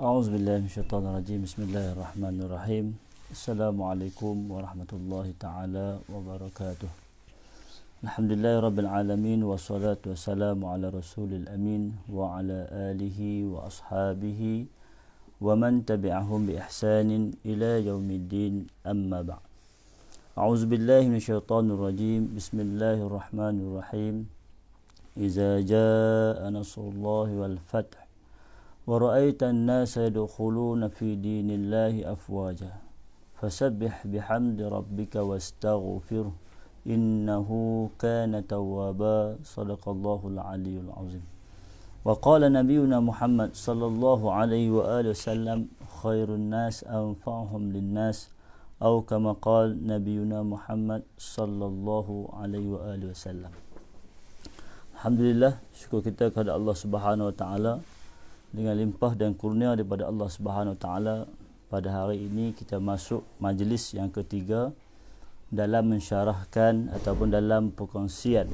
أعوذ بالله من الشيطان الرجيم بسم الله الرحمن الرحيم السلام عليكم ورحمة الله تعالى وبركاته الحمد لله رب العالمين والصلاة والسلام على رسول الأمين وعلى آله وأصحابه ومن تبعهم بإحسان إلى يوم الدين أما بعد أعوذ بالله من الشيطان الرجيم بسم الله الرحمن الرحيم إذا جاء نصر الله والفتح ورأيت الناس يدخلون في دين الله أفواجا فسبح بحمد ربك واستغفره إنه كان توابا صدق الله العلي العظيم وقال نبينا محمد صلى الله عليه وآله وسلم خير الناس أنفعهم للناس أو كما قال نبينا محمد صلى الله عليه وآله وسلم الحمد لله شكرا كتاب الله سبحانه وتعالى dengan limpah dan kurnia daripada Allah Subhanahu Wa Taala pada hari ini kita masuk majlis yang ketiga dalam mensyarahkan ataupun dalam perkongsian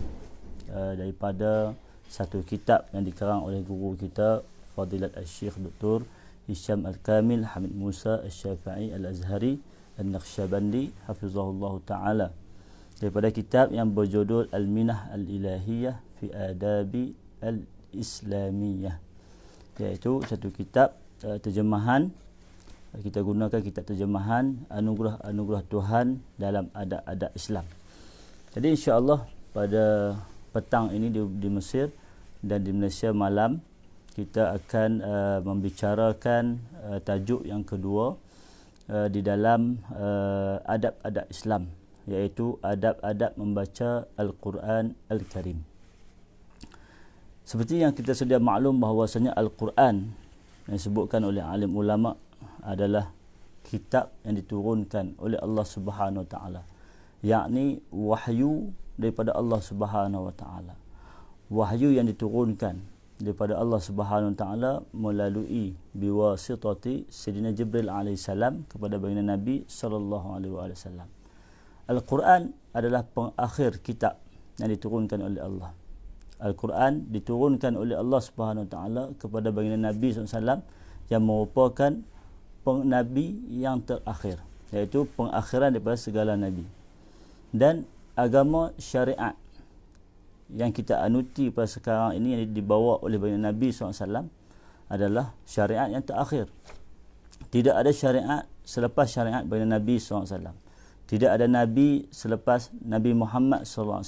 uh, daripada satu kitab yang dikarang oleh guru kita Fadilat Al-Syikh Dr. Hisham Al-Kamil Hamid Musa Al-Syafi'i Al-Azhari al Nakhshabandi Hafizahullah Ta'ala daripada kitab yang berjudul Al-Minah Al-Ilahiyah fi Adabi Al-Islamiyah iaitu satu kitab uh, terjemahan eh, kita gunakan kitab terjemahan anugerah-anugerah Tuhan dalam adat-adat Islam. Jadi insya-Allah pada petang ini di, di Mesir dan di Malaysia malam kita akan uh, membicarakan uh, tajuk yang kedua uh, di dalam uh, adab-adab Islam iaitu adab-adab membaca Al-Quran Al-Karim. Seperti yang kita sedia maklum bahawasanya Al-Quran yang disebutkan oleh alim ulama adalah kitab yang diturunkan oleh Allah Subhanahu Wa Taala, yakni wahyu daripada Allah Subhanahu Wa Taala. Wahyu yang diturunkan daripada Allah Subhanahu Wa Taala melalui biwasitati Sayyidina Jibril alaihi salam kepada baginda Nabi sallallahu alaihi wasallam. Al-Quran adalah pengakhir kitab yang diturunkan oleh Allah. Al-Quran diturunkan oleh Allah Subhanahu Wa Taala kepada baginda Nabi SAW yang merupakan peng Nabi yang terakhir iaitu pengakhiran daripada segala Nabi dan agama syariat yang kita anuti pada sekarang ini yang dibawa oleh baginda Nabi SAW adalah syariat yang terakhir tidak ada syariat selepas syariat baginda Nabi SAW tidak ada Nabi selepas Nabi Muhammad SAW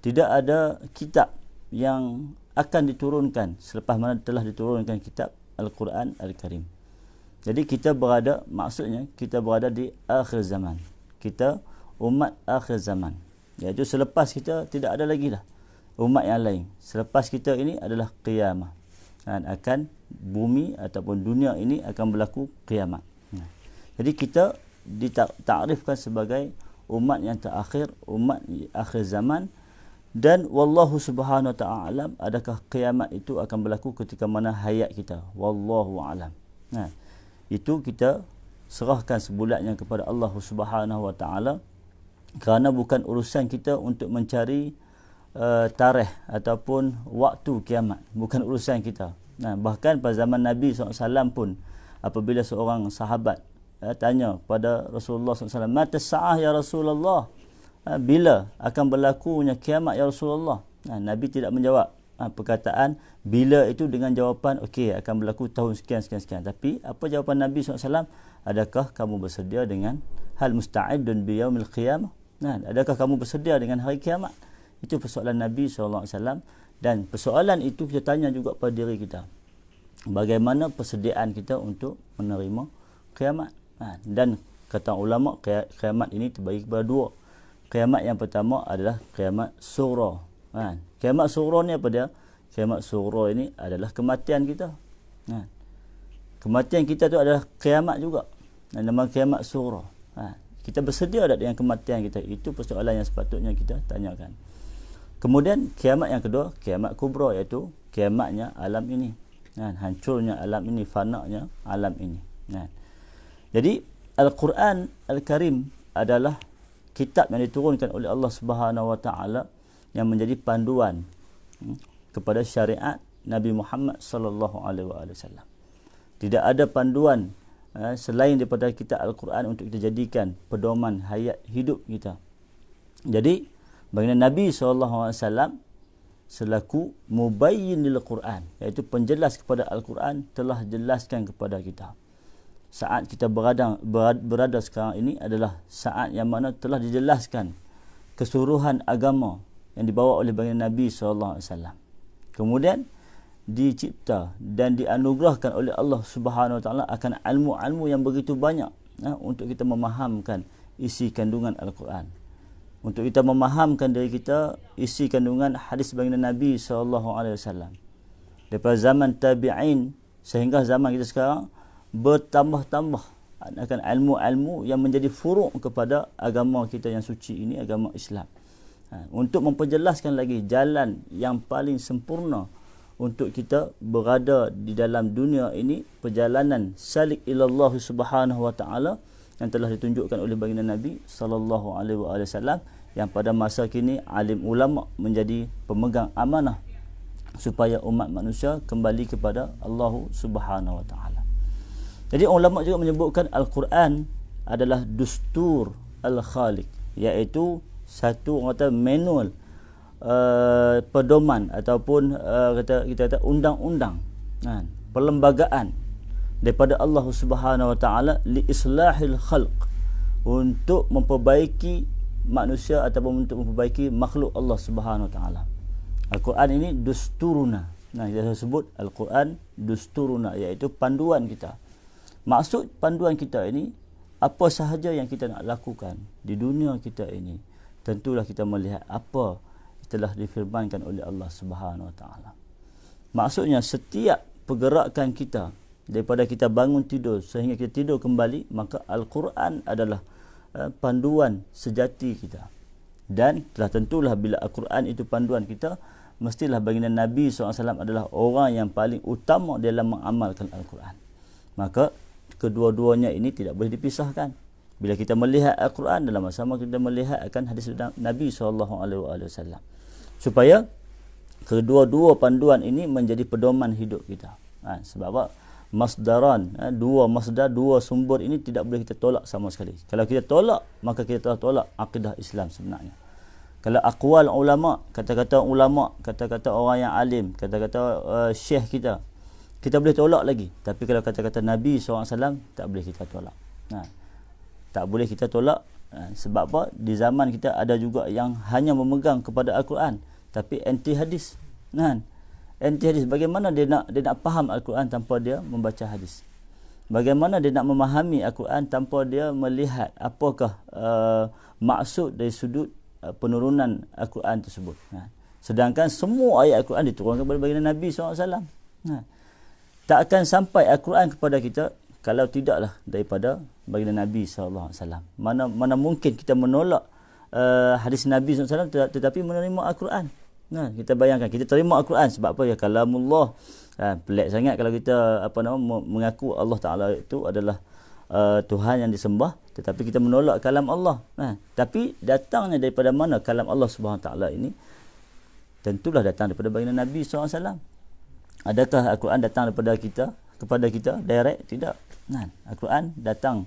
tidak ada kitab yang akan diturunkan selepas mana telah diturunkan kitab Al-Quran Al-Karim. Jadi kita berada maksudnya kita berada di akhir zaman. Kita umat akhir zaman. Iaitu selepas kita tidak ada lagi lah umat yang lain. Selepas kita ini adalah kiamat. Dan akan bumi ataupun dunia ini akan berlaku kiamat. Ya. Jadi kita ditakrifkan sebagai umat yang terakhir, umat akhir zaman dan wallahu subhanahu Wa ta'ala adakah kiamat itu akan berlaku ketika mana hayat kita wallahu alam nah ha. itu kita serahkan sebulatnya kepada Allah Subhanahu wa taala kerana bukan urusan kita untuk mencari uh, tarikh ataupun waktu kiamat bukan urusan kita nah ha. bahkan pada zaman Nabi SAW pun apabila seorang sahabat uh, tanya kepada Rasulullah SAW alaihi wasallam mata saah ya Rasulullah Ha, bila akan berlakunya kiamat ya Rasulullah ha, Nabi tidak menjawab ha, perkataan bila itu dengan jawapan okey akan berlaku tahun sekian sekian sekian tapi apa jawapan Nabi SAW adakah kamu bersedia dengan hal musta'id dan biyaumil qiyamah nah, adakah kamu bersedia dengan hari kiamat itu persoalan Nabi SAW dan persoalan itu kita tanya juga pada diri kita bagaimana persediaan kita untuk menerima kiamat nah, dan kata ulama kiamat ini terbagi kepada dua kiamat yang pertama adalah kiamat sughra kan kiamat sughra ni apa dia kiamat sughra ini adalah kematian kita kan kematian kita tu adalah kiamat juga dan nama kiamat sughra kan kita bersedia tak dengan kematian kita itu persoalan yang sepatutnya kita tanyakan kemudian kiamat yang kedua kiamat kubra iaitu kiamatnya alam ini kan hancurnya alam ini fananya alam ini kan jadi al-Quran al-Karim adalah kitab yang diturunkan oleh Allah Subhanahu wa taala yang menjadi panduan hmm, kepada syariat Nabi Muhammad sallallahu alaihi wasallam. Tidak ada panduan eh, selain daripada kita Al-Quran untuk kita jadikan pedoman hayat hidup kita. Jadi baginda Nabi sallallahu alaihi wasallam selaku mubayyin lil Quran iaitu penjelas kepada Al-Quran telah jelaskan kepada kita saat kita berada berada sekarang ini adalah saat yang mana telah dijelaskan keseluruhan agama yang dibawa oleh baginda Nabi SAW. Kemudian dicipta dan dianugerahkan oleh Allah Subhanahu wa taala akan ilmu-ilmu yang begitu banyak ya, untuk kita memahamkan isi kandungan al-Quran. Untuk kita memahamkan dari kita isi kandungan hadis baginda Nabi SAW. alaihi Dari zaman tabi'in sehingga zaman kita sekarang bertambah-tambah akan ilmu-ilmu yang menjadi furuk kepada agama kita yang suci ini agama Islam ha, untuk memperjelaskan lagi jalan yang paling sempurna untuk kita berada di dalam dunia ini perjalanan salik ilallah subhanahu wa taala yang telah ditunjukkan oleh baginda Nabi sallallahu alaihi wasallam yang pada masa kini alim ulama menjadi pemegang amanah supaya umat manusia kembali kepada Allah Subhanahu wa taala. Jadi ulama juga menyebutkan Al-Quran adalah dustur Al-Khaliq iaitu satu orang kata manual uh, pedoman ataupun uh, kata kita kata undang-undang kan perlembagaan daripada Allah Subhanahu Wa Taala li islahil khalq untuk memperbaiki manusia ataupun untuk memperbaiki makhluk Allah Subhanahu Wa Taala. Al-Quran ini dusturuna. Nah, dia sebut Al-Quran dusturuna iaitu panduan kita. Maksud panduan kita ini apa sahaja yang kita nak lakukan di dunia kita ini tentulah kita melihat apa telah difirmankan oleh Allah Subhanahu Wa Taala. Maksudnya setiap pergerakan kita daripada kita bangun tidur sehingga kita tidur kembali maka Al-Quran adalah eh, panduan sejati kita. Dan telah tentulah bila Al-Quran itu panduan kita mestilah baginda Nabi SAW adalah orang yang paling utama dalam mengamalkan Al-Quran. Maka kedua-duanya ini tidak boleh dipisahkan. Bila kita melihat Al-Quran dalam masa sama kita melihat akan hadis Nabi SAW. Supaya kedua-dua panduan ini menjadi pedoman hidup kita. Ha, sebab apa? Masdaran, ha, dua masdar, dua sumber ini tidak boleh kita tolak sama sekali. Kalau kita tolak, maka kita telah tolak akidah Islam sebenarnya. Kalau akwal ulama, kata-kata ulama, kata-kata orang yang alim, kata-kata uh, syekh kita, kita boleh tolak lagi tapi kalau kata-kata Nabi SAW tak boleh kita tolak ha. tak boleh kita tolak ha. sebab apa di zaman kita ada juga yang hanya memegang kepada Al-Quran tapi anti hadis ha. anti hadis bagaimana dia nak dia nak faham Al-Quran tanpa dia membaca hadis bagaimana dia nak memahami Al-Quran tanpa dia melihat apakah uh, maksud dari sudut uh, penurunan Al-Quran tersebut ha. sedangkan semua ayat Al-Quran diturunkan kepada baginda Nabi SAW ha tak akan sampai Al-Quran kepada kita kalau tidaklah daripada baginda Nabi SAW. Mana mana mungkin kita menolak uh, hadis Nabi SAW tetapi menerima Al-Quran. Nah, kita bayangkan kita terima Al-Quran sebab apa ya kalamullah ha, pelik sangat kalau kita apa nama mengaku Allah Taala itu adalah uh, Tuhan yang disembah tetapi kita menolak kalam Allah. Nah, ha, tapi datangnya daripada mana kalam Allah Subhanahu Taala ini? Tentulah datang daripada baginda Nabi SAW. Adakah Al-Quran datang daripada kita kepada kita direct? Tidak. Nah, Al-Quran datang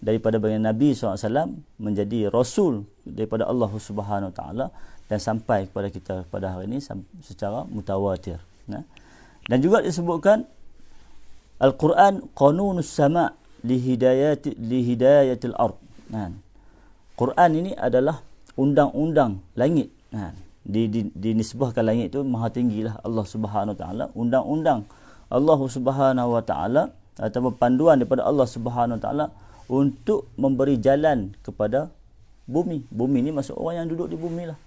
daripada bagi Nabi SAW menjadi Rasul daripada Allah Subhanahu Wa Taala dan sampai kepada kita pada hari ini secara mutawatir. Nah. Dan juga disebutkan Al-Quran Qanunus Sama li hidayat li Nah. Quran ini adalah undang-undang langit. Nah di, di, dinisbahkan langit tu maha tinggilah Allah Subhanahu taala undang-undang Allah Subhanahu wa taala atau panduan daripada Allah Subhanahu wa taala untuk memberi jalan kepada bumi. Bumi ni masuk orang yang duduk di bumi lah.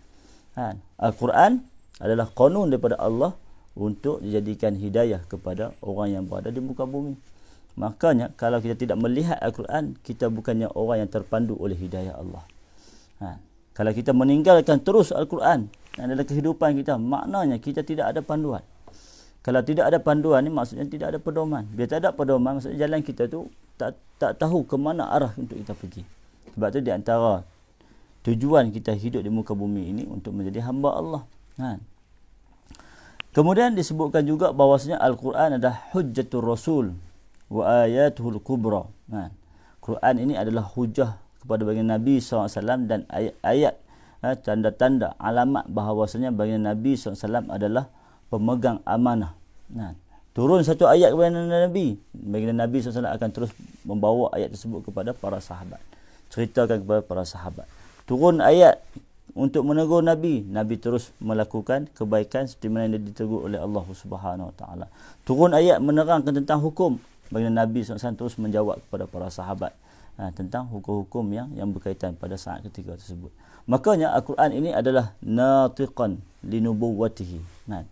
Ha. Al-Quran adalah kanun daripada Allah untuk dijadikan hidayah kepada orang yang berada di muka bumi. Makanya kalau kita tidak melihat Al-Quran, kita bukannya orang yang terpandu oleh hidayah Allah. Ha. Kalau kita meninggalkan terus Al-Quran, dan dalam kehidupan kita maknanya kita tidak ada panduan. Kalau tidak ada panduan ni maksudnya tidak ada pedoman. Bila tak ada pedoman maksudnya jalan kita tu tak tak tahu ke mana arah untuk kita pergi. Sebab tu di antara tujuan kita hidup di muka bumi ini untuk menjadi hamba Allah. Ha. Kemudian disebutkan juga bahawasanya Al-Quran adalah hujjatul rasul wa ayatul kubra. Ha. Quran ini adalah hujah kepada bagi Nabi SAW dan ayat-ayat Ha, tanda-tanda ha, alamat bahawasanya baginda Nabi SAW adalah pemegang amanah. Ha. Turun satu ayat kepada Nabi, baginda Nabi SAW akan terus membawa ayat tersebut kepada para sahabat. Ceritakan kepada para sahabat. Turun ayat untuk menegur Nabi, Nabi terus melakukan kebaikan seperti mana yang ditegur oleh Allah Subhanahu Wa Taala. Turun ayat menerangkan tentang hukum, baginda Nabi SAW terus menjawab kepada para sahabat ha, tentang hukum-hukum yang yang berkaitan pada saat ketika tersebut makanya al-Quran ini adalah natiqan linubuwwatihi kan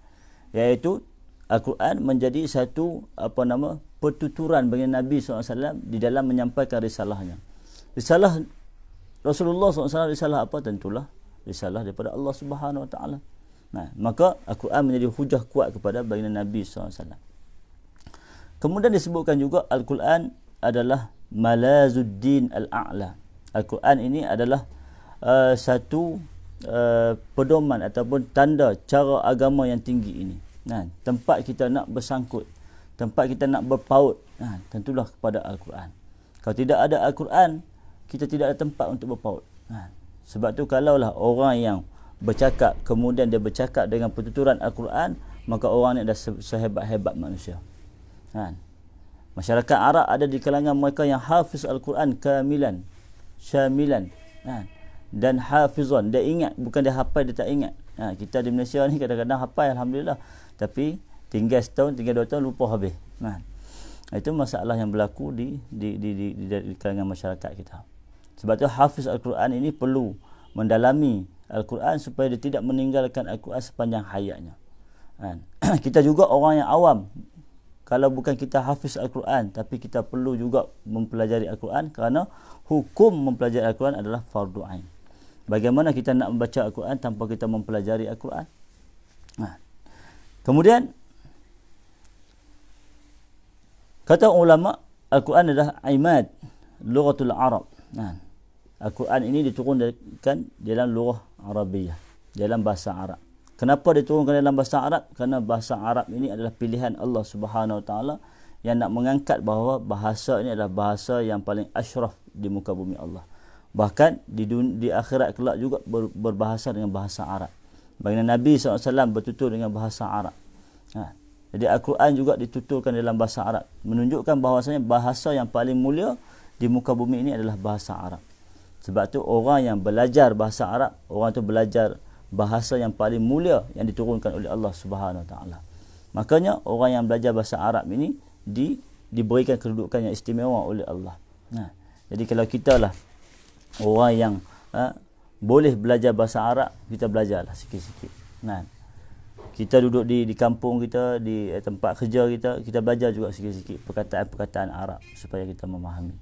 iaitu al-Quran menjadi satu apa nama pertuturan bagi Nabi SAW di dalam menyampaikan risalahnya risalah Rasulullah SAW risalah apa tentulah risalah daripada Allah Subhanahu Wa Taala nah maka al-Quran menjadi hujah kuat kepada bagi Nabi SAW kemudian disebutkan juga al-Quran adalah malazuddin al-a'la al-Quran ini adalah Uh, satu uh, pedoman ataupun tanda cara agama yang tinggi ini. Nah, tempat kita nak bersangkut, tempat kita nak berpaut, nah, tentulah kepada Al-Quran. Kalau tidak ada Al-Quran, kita tidak ada tempat untuk berpaut. Nah, sebab tu kalaulah orang yang bercakap kemudian dia bercakap dengan pertuturan Al-Quran, maka orang ni dah sehebat-hebat manusia. Nah, masyarakat Arab ada di kalangan mereka yang hafiz Al-Quran kamilan, syamilan. Nah, dan hafizun dia ingat bukan dia hafal dia tak ingat ha, kita di Malaysia ni kadang-kadang hafal alhamdulillah tapi tinggal setahun tinggal dua tahun lupa habis nah ha. itu masalah yang berlaku di di di di, di, di, di kalangan masyarakat kita sebab tu hafiz al-Quran ini perlu mendalami al-Quran supaya dia tidak meninggalkan al-Quran sepanjang hayatnya ha. kita juga orang yang awam kalau bukan kita hafiz Al-Quran tapi kita perlu juga mempelajari Al-Quran kerana hukum mempelajari Al-Quran adalah fardu ain. Bagaimana kita nak membaca Al-Quran tanpa kita mempelajari Al-Quran? Ha. Kemudian kata ulama Al-Quran adalah aymad lughatul Arab. Ha. Al-Quran ini diturunkan dalam lughah Arabiah, dalam bahasa Arab. Kenapa diturunkan dalam bahasa Arab? Kerana bahasa Arab ini adalah pilihan Allah Subhanahu Wa Taala yang nak mengangkat bahawa bahasa ini adalah bahasa yang paling asyraf di muka bumi Allah bahkan di dunia, di akhirat kelak juga ber, berbahasa dengan bahasa Arab. Baginda Nabi SAW bertutur dengan bahasa Arab. Ha. Jadi Al-Quran juga dituturkan dalam bahasa Arab. Menunjukkan bahawasanya bahasa yang paling mulia di muka bumi ini adalah bahasa Arab. Sebab tu orang yang belajar bahasa Arab, orang tu belajar bahasa yang paling mulia yang diturunkan oleh Allah Subhanahu taala. Makanya orang yang belajar bahasa Arab ini di diberikan kedudukan yang istimewa oleh Allah. Nah, ha. jadi kalau kita lah orang yang ha, boleh belajar bahasa Arab kita belajarlah sikit-sikit nah kita duduk di di kampung kita di eh, tempat kerja kita kita belajar juga sikit-sikit perkataan-perkataan Arab supaya kita memahami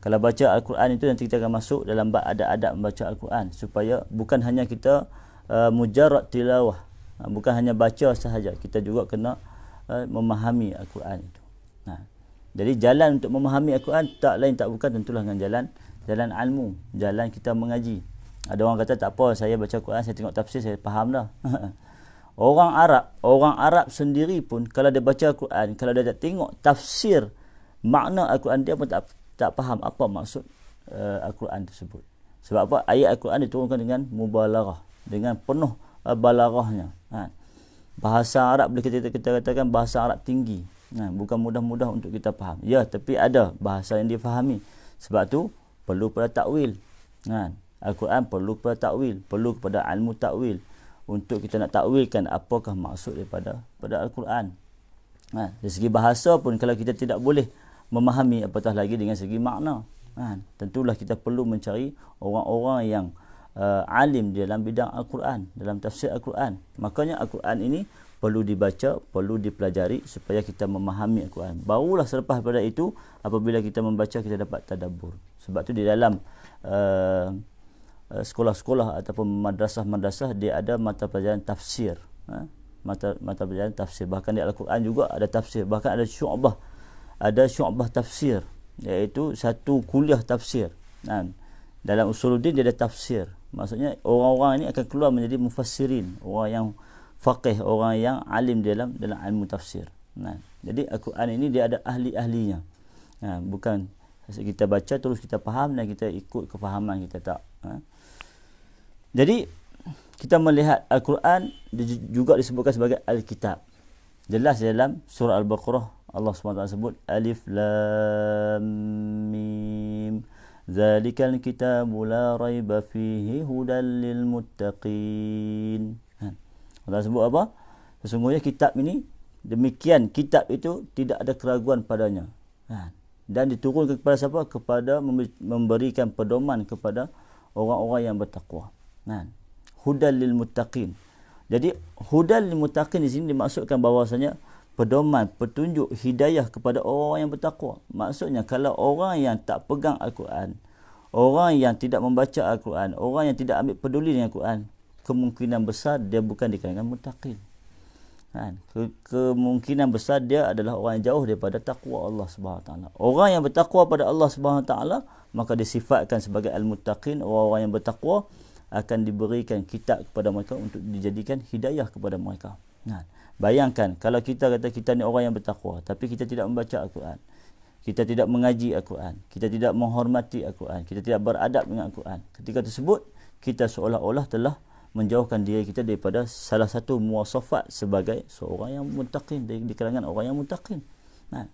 kalau baca al-Quran itu nanti kita akan masuk dalam bab ada adab membaca al-Quran supaya bukan hanya kita uh, mujarrad tilawah ha, bukan hanya baca sahaja kita juga kena uh, memahami al-Quran itu nah jadi jalan untuk memahami al-Quran tak lain tak bukan tentulah dengan jalan jalan almu, jalan kita mengaji. Ada orang kata tak apa, saya baca Quran, saya tengok tafsir, saya faham dah. orang Arab, orang Arab sendiri pun kalau dia baca Quran, kalau dia tak tengok tafsir makna Al-Quran dia pun tak tak faham apa maksud uh, Al-Quran tersebut. Sebab apa? Ayat Al-Quran diturunkan dengan mubalaghah, dengan penuh uh, eh, balaghahnya. Ha. Bahasa Arab boleh kita, kita katakan bahasa Arab tinggi. Ha. bukan mudah-mudah untuk kita faham. Ya, tapi ada bahasa yang difahami. Sebab tu perlu pada takwil kan al-Quran perlu pada takwil perlu kepada ilmu takwil untuk kita nak takwilkan apakah maksud daripada pada al-Quran kan dari segi bahasa pun kalau kita tidak boleh memahami apatah lagi dengan segi makna kan tentulah kita perlu mencari orang-orang yang uh, alim dalam bidang al-Quran dalam tafsir al-Quran makanya al-Quran ini perlu dibaca, perlu dipelajari supaya kita memahami Al-Quran. Barulah selepas pada itu apabila kita membaca kita dapat tadabur. Sebab tu di dalam uh, sekolah-sekolah ataupun madrasah-madrasah dia ada mata pelajaran tafsir. Ha? Mata mata pelajaran tafsir. Bahkan di Al-Quran juga ada tafsir. Bahkan ada syu'bah. Ada syu'bah tafsir. Iaitu satu kuliah tafsir. Ha? Dalam usuluddin dia ada tafsir. Maksudnya orang-orang ini akan keluar menjadi mufassirin. Orang yang faqih orang yang alim dalam dalam ilmu tafsir. Nah, jadi Al-Quran ini dia ada ahli-ahlinya. Nah, bukan kita baca terus kita faham dan kita ikut kefahaman kita tak. Ha? Jadi kita melihat Al-Quran juga disebutkan sebagai Al-Kitab. Jelas dalam surah Al-Baqarah Allah SWT sebut Alif Lam Mim Zalikal kitabu la raiba fihi hudan lil muttaqin Allah sebut apa? Sesungguhnya kitab ini demikian kitab itu tidak ada keraguan padanya. Ha. Dan diturunkan kepada siapa? Kepada memberikan pedoman kepada orang-orang yang bertakwa. Nah, ha. hudal lil muttaqin. Jadi hudal lil muttaqin di sini dimaksudkan bahawasanya pedoman, petunjuk, hidayah kepada orang yang bertakwa. Maksudnya kalau orang yang tak pegang Al-Quran, orang yang tidak membaca Al-Quran, orang yang tidak ambil peduli dengan Al-Quran, kemungkinan besar dia bukan dikalangan mutaqin. Kan? Ke- kemungkinan besar dia adalah orang yang jauh daripada takwa Allah Subhanahu taala. Orang yang bertakwa pada Allah Subhanahu taala maka disifatkan sebagai al-muttaqin orang-orang yang bertakwa akan diberikan kitab kepada mereka untuk dijadikan hidayah kepada mereka. Kan? Bayangkan kalau kita kata kita ni orang yang bertakwa tapi kita tidak membaca Al-Quran. Kita tidak mengaji Al-Quran. Kita tidak menghormati Al-Quran. Kita tidak beradab dengan Al-Quran. Ketika tersebut, kita seolah-olah telah menjauhkan diri kita daripada salah satu muasafat sebagai seorang yang muntaqin di, di kalangan orang yang muntaqin. Nah.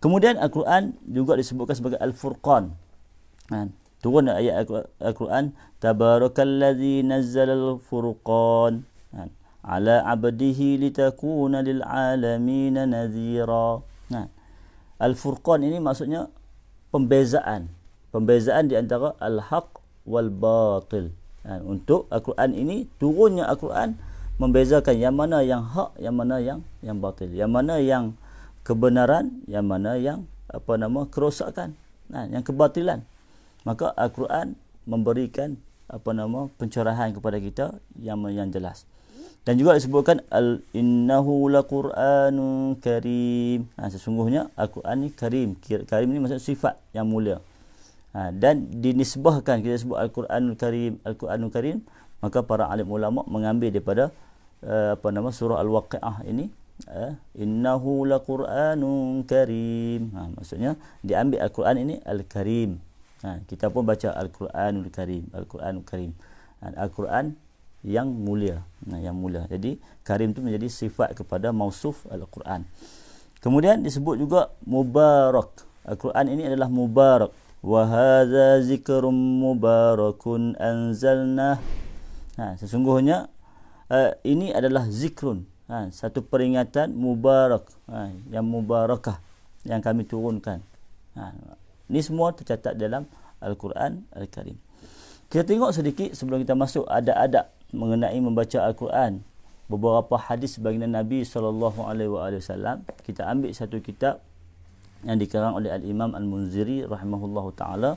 Kemudian Al-Quran juga disebutkan sebagai Al-Furqan. Nah. Turun ayat Al-Quran Tabarakallazi nazzalal furqan nah. ala abdihi litakuna lil alamin Nah. Al-Furqan ini maksudnya pembezaan. Pembezaan di antara al-haq wal batil. Ha, untuk Al-Quran ini turunnya Al-Quran membezakan yang mana yang hak yang mana yang yang batil yang mana yang kebenaran yang mana yang apa nama kerosakan nah ha, yang kebatilan maka Al-Quran memberikan apa nama pencerahan kepada kita yang yang jelas dan juga disebutkan al innahu laquranun karim nah, ha, sesungguhnya Al-Quran ni karim karim ni maksud sifat yang mulia Ha, dan dinisbahkan kita sebut Al-Quranul Karim Al-Quranul Karim maka para alim ulama mengambil daripada uh, apa nama surah Al-Waqiah ini uh, innahu laquranun karim ha, maksudnya diambil Al-Quran ini Al-Karim ha, kita pun baca Al-Quranul Karim Al-Quranul Karim ha, Al-Quran yang mulia ha, yang mulia jadi Karim itu menjadi sifat kepada mausuf Al-Quran kemudian disebut juga Mubarak Al-Quran ini adalah Mubarak وَهَذَا ذِكْرٌ مُبَارَكٌ أَنْزَلْنَهُ Nah ha, Sesungguhnya uh, ini adalah zikrun ha, Satu peringatan mubarak ha, Yang mubarakah yang kami turunkan ha, Ini semua tercatat dalam Al-Quran Al-Karim Kita tengok sedikit sebelum kita masuk ada-ada mengenai membaca Al-Quran beberapa hadis baginda Nabi sallallahu alaihi wasallam kita ambil satu kitab yang dikarang oleh al-Imam al-Munziri rahimahullahu taala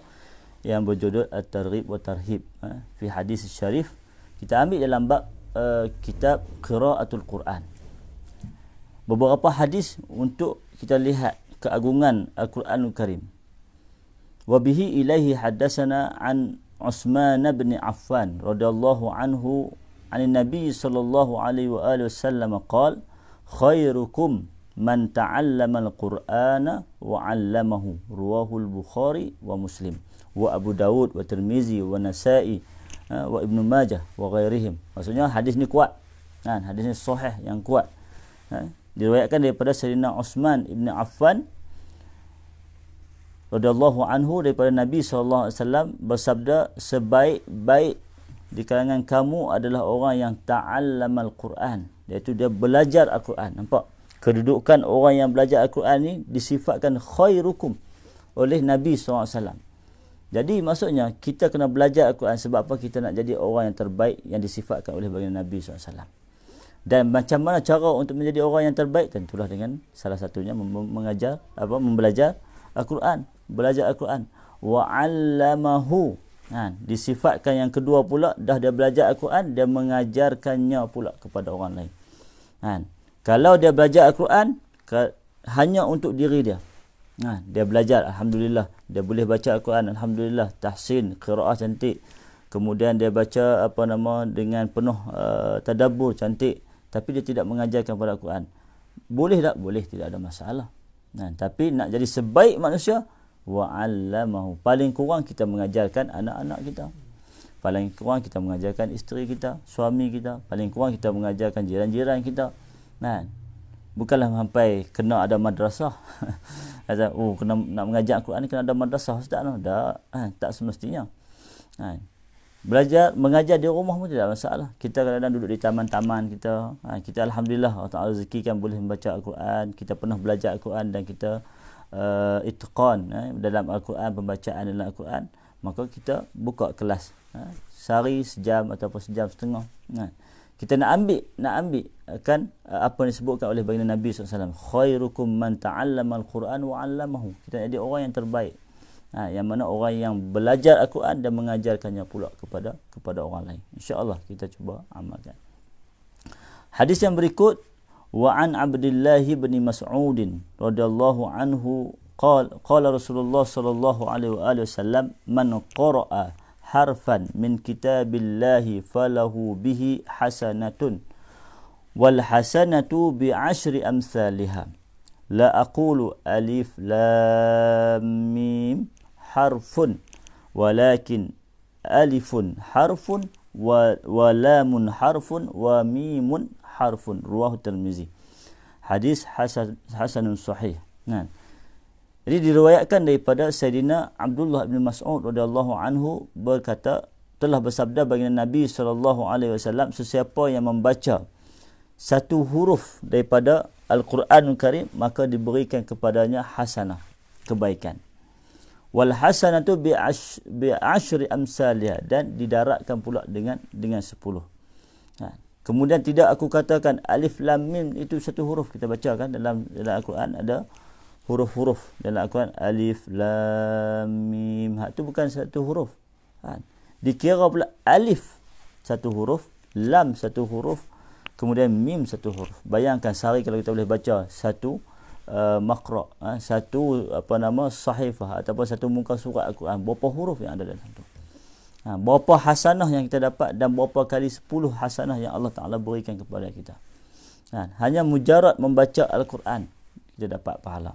yang berjudul at-targhib wa tarhib eh, fi hadis syarif kita ambil dalam bab uh, kitab qiraatul quran beberapa hadis untuk kita lihat keagungan al-Quranul Karim wa ilahi ilaihi hadasana an Utsman bin Affan radhiyallahu anhu عن Nabi Sallallahu Alaihi Wasallam, وآله وسلم قال man ta'allama al-Qur'ana wa 'allamahu ruwahu bukhari wa Muslim wa Abu Dawud wa Tirmizi wa Nasa'i ha, wa Ibn Majah wa ghairihim maksudnya hadis ni kuat kan hadis ni sahih yang kuat ha? diriwayatkan daripada Sayyidina Uthman Ibn Affan radhiyallahu anhu daripada Nabi sallallahu alaihi wasallam bersabda sebaik-baik di kalangan kamu adalah orang yang ta'allamal Qur'an iaitu dia belajar Al-Quran nampak kedudukan orang yang belajar Al-Quran ni disifatkan khairukum oleh Nabi SAW. Jadi maksudnya kita kena belajar Al-Quran sebab apa kita nak jadi orang yang terbaik yang disifatkan oleh baginda Nabi SAW. Dan macam mana cara untuk menjadi orang yang terbaik tentulah dengan salah satunya mengajar apa membelajar Al-Quran, belajar Al-Quran. Wa 'allamahu. Ha, disifatkan yang kedua pula dah dia belajar Al-Quran dia mengajarkannya pula kepada orang lain. Kan? Kalau dia belajar Al-Quran hanya untuk diri dia. Ha, dia belajar alhamdulillah, dia boleh baca Al-Quran alhamdulillah, tahsin, qiraah cantik. Kemudian dia baca apa nama dengan penuh uh, tadabbur cantik, tapi dia tidak mengajarkan pada Al-Quran. Boleh tak? Boleh, tidak ada masalah. Ha, tapi nak jadi sebaik manusia wa'allamahu. Paling kurang kita mengajarkan anak-anak kita. Paling kurang kita mengajarkan isteri kita, suami kita. Paling kurang kita mengajarkan jiran-jiran kita kan bukanlah sampai kena ada madrasah kata oh kena nak mengajar Quran ni kena ada madrasah sudah no? dah eh, kan? tak semestinya kan belajar mengajar di rumah pun tidak masalah kita kadang-kadang duduk di taman-taman kita kan? kita alhamdulillah Allah Taala rezekikan boleh membaca Al-Quran kita pernah belajar Al-Quran dan kita uh, itqan eh, dalam Al-Quran pembacaan dalam Al-Quran maka kita buka kelas eh, sehari sejam ataupun sejam setengah kan? kita nak ambil nak ambil eh, kan eh, apa yang disebutkan oleh baginda Nabi SAW khairukum man ta'allama al-Quran wa 'allamahu kita jadi orang yang terbaik ha, yang mana orang yang belajar Al-Quran dan mengajarkannya pula kepada kepada orang lain insyaallah kita cuba amalkan hadis yang berikut wa an abdillah ibn mas'ud radhiyallahu anhu qala qala rasulullah sallallahu alaihi wasallam man qara'a حرفا من كتاب الله فله به حسنة والحسنة بعشر أمثالها لا أقول ألف لام ميم حرف ولكن ألف حرف ولام حرف وميم حرف رواه الترمذي حديث حسن, حسن صحيح نعم Jadi diriwayatkan daripada Sayyidina Abdullah bin Mas'ud radhiyallahu anhu berkata telah bersabda baginda Nabi sallallahu alaihi wasallam sesiapa yang membaca satu huruf daripada Al-Quran Karim maka diberikan kepadanya hasanah kebaikan. Wal hasanatu bi bi amsalia dan didaratkan pula dengan dengan 10. Ha. Kemudian tidak aku katakan alif lam mim itu satu huruf kita baca kan dalam dalam Al-Quran ada huruf-huruf dalam Al-Quran alif lam mim ha tu bukan satu huruf ha. dikira pula alif satu huruf lam satu huruf kemudian mim satu huruf bayangkan sehari kalau kita boleh baca satu uh, makra ha. satu apa nama sahifah ha, ataupun satu muka surat Al-Quran berapa huruf yang ada dalam tu ha. berapa hasanah yang kita dapat dan berapa kali sepuluh hasanah yang Allah Taala berikan kepada kita ha. hanya mujarat membaca Al-Quran kita dapat pahala.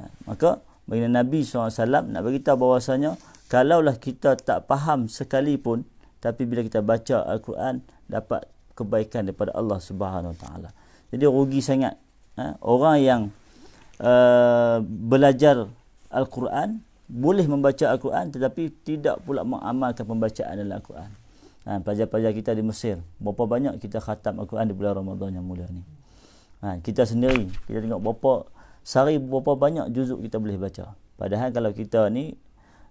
Ha, maka baginda Nabi SAW nak beritahu bahawasanya kalaulah kita tak faham sekalipun tapi bila kita baca Al-Quran dapat kebaikan daripada Allah Subhanahu taala. Jadi rugi sangat ha, orang yang uh, belajar Al-Quran boleh membaca Al-Quran tetapi tidak pula mengamalkan pembacaan dalam Al-Quran. Ha, pelajar-pelajar kita di Mesir, berapa banyak kita khatam Al-Quran di bulan Ramadan yang mulia ni. Ha, kita sendiri, kita tengok berapa sehari berapa banyak juzuk kita boleh baca padahal kalau kita ni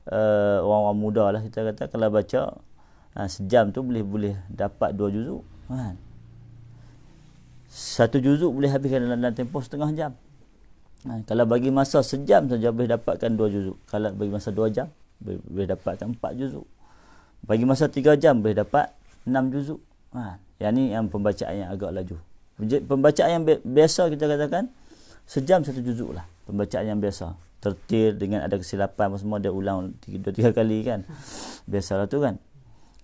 uh, orang-orang muda lah kita kata kalau baca uh, sejam tu boleh boleh dapat dua juzuk kan satu juzuk boleh habiskan dalam, dalam tempoh setengah jam ha, kalau bagi masa sejam saja boleh dapatkan dua juzuk kalau bagi masa dua jam boleh, boleh dapatkan empat juzuk bagi masa tiga jam boleh dapat enam juzuk ha, yang ni yang pembacaan yang agak laju pembacaan yang biasa kita katakan sejam satu juzuk lah pembacaan yang biasa tertir dengan ada kesilapan apa semua dia ulang tiga, dua tiga kali kan biasalah tu kan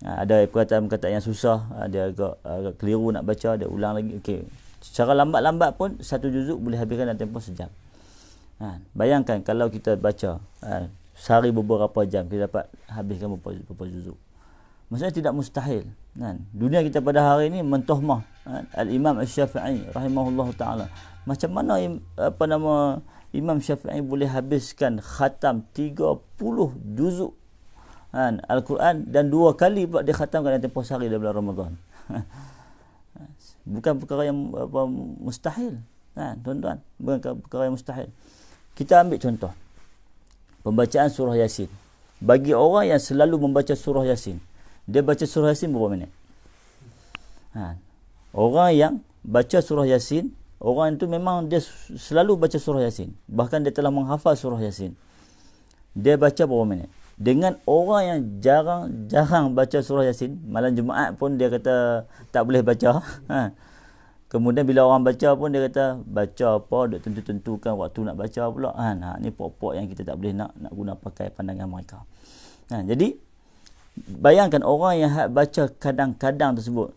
ha, ada perkataan kata yang susah ha, dia agak agak keliru nak baca dia ulang lagi okey secara lambat-lambat pun satu juzuk boleh habiskan dalam tempoh sejam ha, bayangkan kalau kita baca ha, sehari beberapa jam kita dapat habiskan beberapa, beberapa juzuk maksudnya tidak mustahil kan dunia kita pada hari ini mentohmah ha, al-imam asy-syafi'i rahimahullahu taala macam mana apa nama Imam Syafi'i boleh habiskan khatam 30 juzuk kan, Al-Quran dan dua kali buat dia khatamkan dalam tempoh sehari dalam bulan Ramadan. Bukan perkara yang apa, mustahil. Kan, tuan-tuan, bukan perkara yang mustahil. Kita ambil contoh. Pembacaan surah Yasin. Bagi orang yang selalu membaca surah Yasin, dia baca surah Yasin berapa minit? Ha. Orang yang baca surah Yasin orang itu memang dia selalu baca surah Yasin. Bahkan dia telah menghafal surah Yasin. Dia baca berapa minit? Dengan orang yang jarang-jarang baca surah Yasin, malam Jumaat pun dia kata tak boleh baca. Ha. Kemudian bila orang baca pun dia kata baca apa, dia tentu-tentukan waktu nak baca pula. Ha, nah, ni pokok-pokok yang kita tak boleh nak nak guna pakai pandangan mereka. Ha, jadi, bayangkan orang yang baca kadang-kadang tersebut.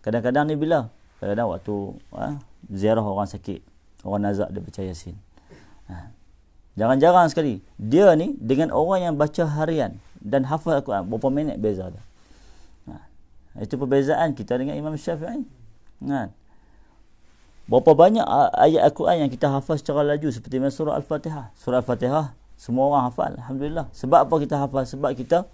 Kadang-kadang ni bila? Kadang-kadang waktu ha, ziarah orang sakit orang nazak dia baca yasin ha. jangan-jangan sekali dia ni dengan orang yang baca harian dan hafal Al-Quran berapa minit beza dia ha. itu perbezaan kita dengan Imam Syafi'i ha. berapa banyak ayat Al-Quran yang kita hafal secara laju seperti surah Al-Fatihah surah Al-Fatihah semua orang hafal Alhamdulillah sebab apa kita hafal sebab kita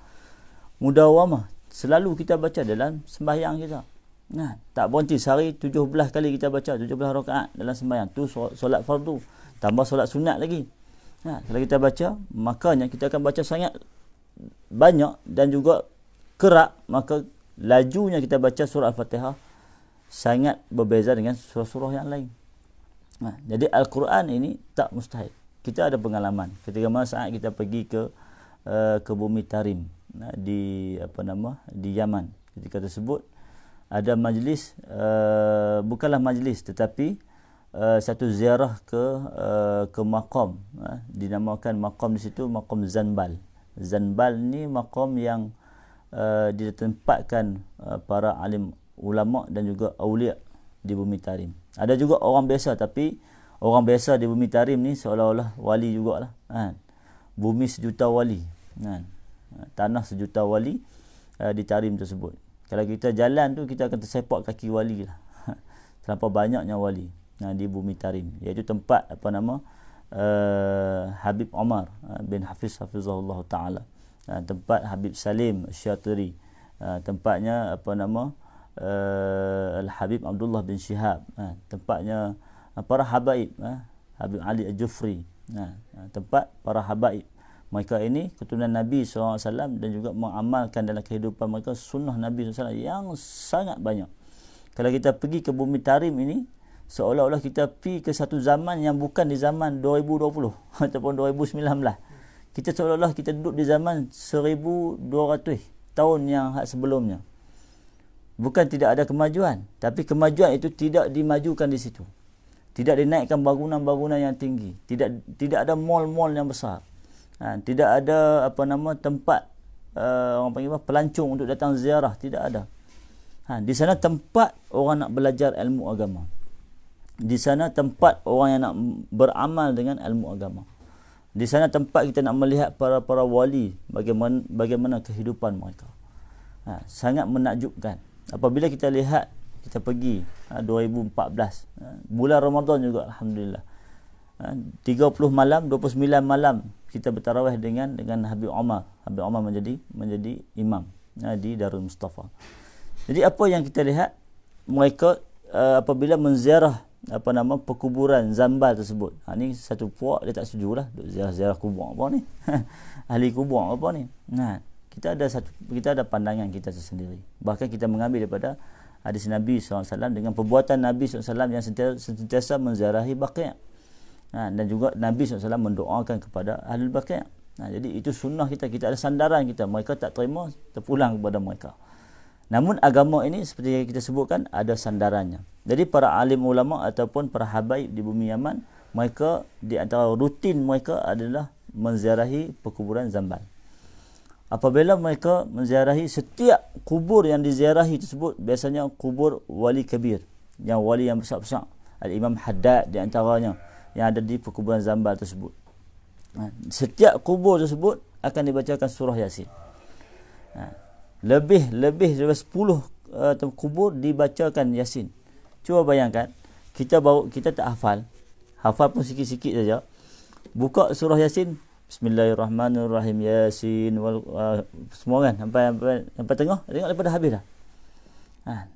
mudawamah selalu kita baca dalam sembahyang kita Nah, tak berhenti sehari 17 kali kita baca 17 rakaat dalam sembahyang tu solat fardu tambah solat sunat lagi. Nah, kalau kita baca makanya kita akan baca sangat banyak dan juga kerap maka lajunya kita baca surah Al-Fatihah sangat berbeza dengan surah-surah yang lain. Nah, jadi Al-Quran ini tak mustahil. Kita ada pengalaman ketika masa saat kita pergi ke uh, ke bumi Tarim nah, di apa nama di Yaman ketika tersebut ada majlis uh, bukanlah majlis tetapi uh, satu ziarah ke uh, ke maqam uh, dinamakan maqam di situ maqam Zanbal Zanbal ni maqam yang uh, ditempatkan uh, para alim ulama dan juga awliya di bumi Tarim ada juga orang biasa tapi orang biasa di bumi Tarim ni seolah-olah wali jugalah kan bumi sejuta wali kan tanah sejuta wali uh, di Tarim tersebut kalau kita jalan tu kita akan tersepak kaki wali lah terlalu banyaknya wali nah, di bumi Tarim iaitu tempat apa nama uh, Habib Omar ah, bin Hafiz Hafizahullah Ta'ala uh, tempat Habib Salim Syatiri uh, ah, tempatnya apa nama uh, Al-Habib Abdullah bin Syihab uh, tempatnya uh, para habaib uh, Habib Ali Al-Jufri uh, tempat para habaib mereka ini keturunan Nabi SAW dan juga mengamalkan dalam kehidupan mereka sunnah Nabi SAW yang sangat banyak. Kalau kita pergi ke bumi Tarim ini, seolah-olah kita pergi ke satu zaman yang bukan di zaman 2020 ataupun 2019. Kita seolah-olah kita duduk di zaman 1200 tahun yang sebelumnya. Bukan tidak ada kemajuan, tapi kemajuan itu tidak dimajukan di situ. Tidak dinaikkan bangunan-bangunan yang tinggi. Tidak tidak ada mall-mall yang besar ha, tidak ada apa nama tempat uh, orang panggil apa pelancong untuk datang ziarah tidak ada ha, di sana tempat orang nak belajar ilmu agama di sana tempat orang yang nak beramal dengan ilmu agama di sana tempat kita nak melihat para para wali bagaimana bagaimana kehidupan mereka ha, sangat menakjubkan apabila kita lihat kita pergi 2014 ha, ha, bulan Ramadan juga alhamdulillah 30 ha, malam 29 malam kita bertarawih dengan dengan Habib Omar. Habib Omar menjadi menjadi imam ya, di Darul Mustafa. Jadi apa yang kita lihat mereka uh, apabila menziarah apa nama perkuburan Zambal tersebut. Ha, ini satu puak dia tak sujulah duk ziarah-ziarah kubur apa ni. Ahli kubur apa ni. Nah, kita ada satu kita ada pandangan kita sendiri. Bahkan kita mengambil daripada hadis Nabi SAW dengan perbuatan Nabi SAW yang sentiasa, sentiasa menziarahi baqi' ha, dan juga Nabi SAW mendoakan kepada Ahlul Baqir ha, jadi itu sunnah kita kita ada sandaran kita mereka tak terima terpulang kepada mereka namun agama ini seperti yang kita sebutkan ada sandarannya jadi para alim ulama ataupun para habaib di bumi Yaman mereka di antara rutin mereka adalah menziarahi perkuburan Zambal Apabila mereka menziarahi setiap kubur yang diziarahi tersebut biasanya kubur wali kabir yang wali yang besar-besar al-Imam Haddad di antaranya yang ada di perkuburan Zambal tersebut. Ha, setiap kubur tersebut akan dibacakan surah Yasin. Ha, lebih lebih daripada 10 uh, eh, kubur dibacakan Yasin. Cuba bayangkan, kita bawa kita tak hafal, hafal pun sikit-sikit saja. Buka surah Yasin, Bismillahirrahmanirrahim Yasin wal uh, semua kan sampai, sampai sampai tengah tengok daripada habis dah. Ha.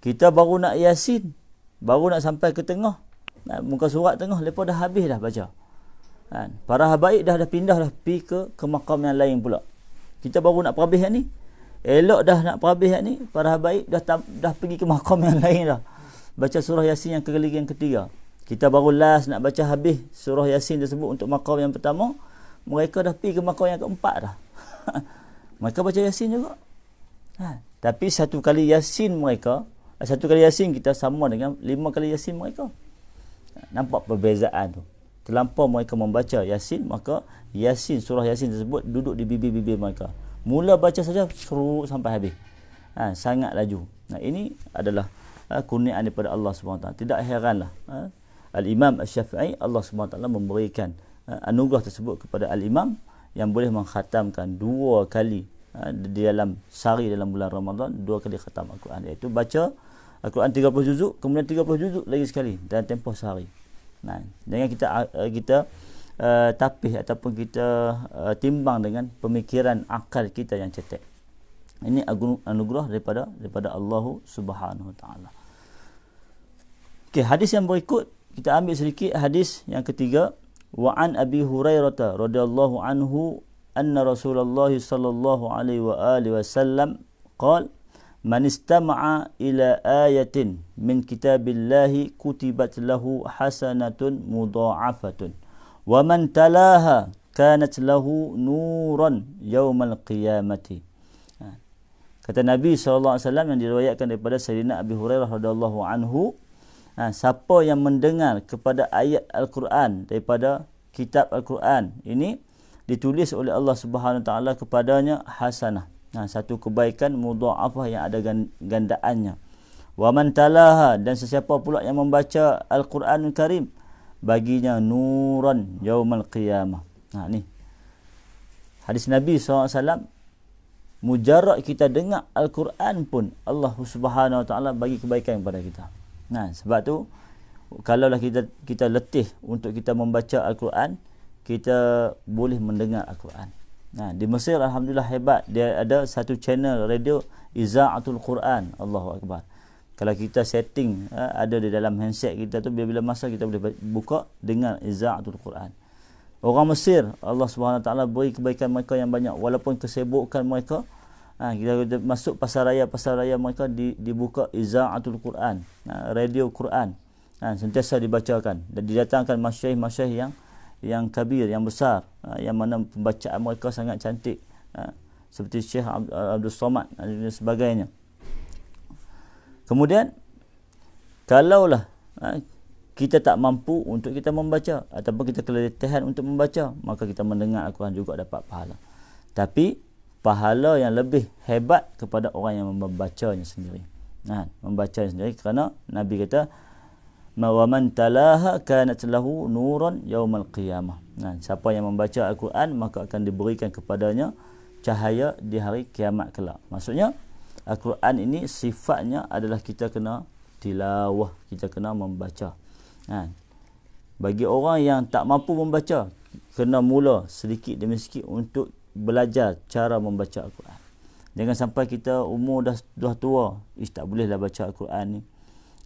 Kita baru nak Yasin, baru nak sampai ke tengah muka surat tengah lepas dah habis dah baca kan para habaib dah dah pindah dah pi ke ke makam yang lain pula kita baru nak perhabis yang ni elok dah nak perhabis yang ni para habaib dah dah pergi ke makam yang lain dah baca surah yasin yang kali yang ketiga kita baru last nak baca habis surah yasin tersebut untuk makam yang pertama mereka dah pi ke makam yang keempat dah mereka baca yasin juga ha. tapi satu kali yasin mereka eh, satu kali yasin kita sama dengan lima kali yasin mereka Nampak perbezaan tu. Terlampau mereka membaca Yasin, maka Yasin, surah Yasin tersebut duduk di bibir-bibir mereka. Mula baca saja, seru sampai habis. Ha, sangat laju. Nah, ini adalah ha, kurniaan daripada Allah SWT. Tidak heranlah. Ha, Al-Imam Al-Syafi'i, Allah SWT memberikan ha, anugerah tersebut kepada Al-Imam yang boleh mengkhatamkan dua kali ha, di dalam sehari dalam bulan Ramadan, dua kali khatam Al-Quran. Iaitu baca Al-Quran 30 juzuk kemudian 30 juzuk lagi sekali dalam tempoh sehari. Nah, jangan kita ah, eh, kita uh, tapih ataupun kita uh, timbang dengan pemikiran akal kita yang cetek. Ini anugerah daripada daripada Allah Subhanahu Wa Taala. Okey, hadis yang berikut kita ambil sedikit hadis yang ketiga wa an abi hurairah radhiyallahu anhu anna rasulullah sallallahu alaihi wa alihi wasallam qala من استمع إلى آية من كتاب الله كتبت له حسنة مضاعفة ومن تلاها كانت له نورا يوم القيامة Kata Nabi SAW yang diriwayatkan daripada Sayyidina Abi Hurairah radhiyallahu anhu, ha, siapa yang mendengar kepada ayat Al-Quran daripada kitab Al-Quran ini ditulis oleh Allah Subhanahu taala kepadanya hasanah. Nah, ha, satu kebaikan mudha'afah yang ada gandaannya. Wa man talaha dan sesiapa pula yang membaca Al-Quran Karim baginya nuran yaumal qiyamah. Nah, ha, ni. Hadis Nabi SAW mujarrad kita dengar Al-Quran pun Allah Subhanahu Wa Taala bagi kebaikan kepada kita. Nah, ha, sebab tu kalaulah kita kita letih untuk kita membaca Al-Quran, kita boleh mendengar Al-Quran. Nah, ha, di Mesir alhamdulillah hebat dia ada satu channel radio Iza'atul Quran. Allahu akbar. Kalau kita setting ha, ada di dalam handset kita tu bila-bila masa kita boleh buka dengar Iza'atul Quran. Orang Mesir Allah Subhanahu taala beri kebaikan mereka yang banyak walaupun kesibukan mereka Ah kita masuk pasar raya pasar raya mereka di, dibuka Iza'atul Quran, radio Quran. Ha, sentiasa dibacakan dan didatangkan masyayikh-masyayikh yang yang kabir, yang besar ha, yang mana pembacaan mereka sangat cantik ha, seperti Syekh Abdul Somad dan sebagainya kemudian kalaulah ha, kita tak mampu untuk kita membaca ataupun kita keletihan untuk membaca maka kita mendengar Al-Quran juga dapat pahala tapi pahala yang lebih hebat kepada orang yang membacanya sendiri nah, membacanya sendiri kerana Nabi kata Mawaman talaha kanat lahu nuran yaumal qiyamah. Nah, siapa yang membaca Al-Quran maka akan diberikan kepadanya cahaya di hari kiamat kelak. Maksudnya Al-Quran ini sifatnya adalah kita kena tilawah, kita kena membaca. Nah, bagi orang yang tak mampu membaca, kena mula sedikit demi sedikit untuk belajar cara membaca Al-Quran. Jangan sampai kita umur dah, dah tua, ish tak bolehlah baca Al-Quran ni.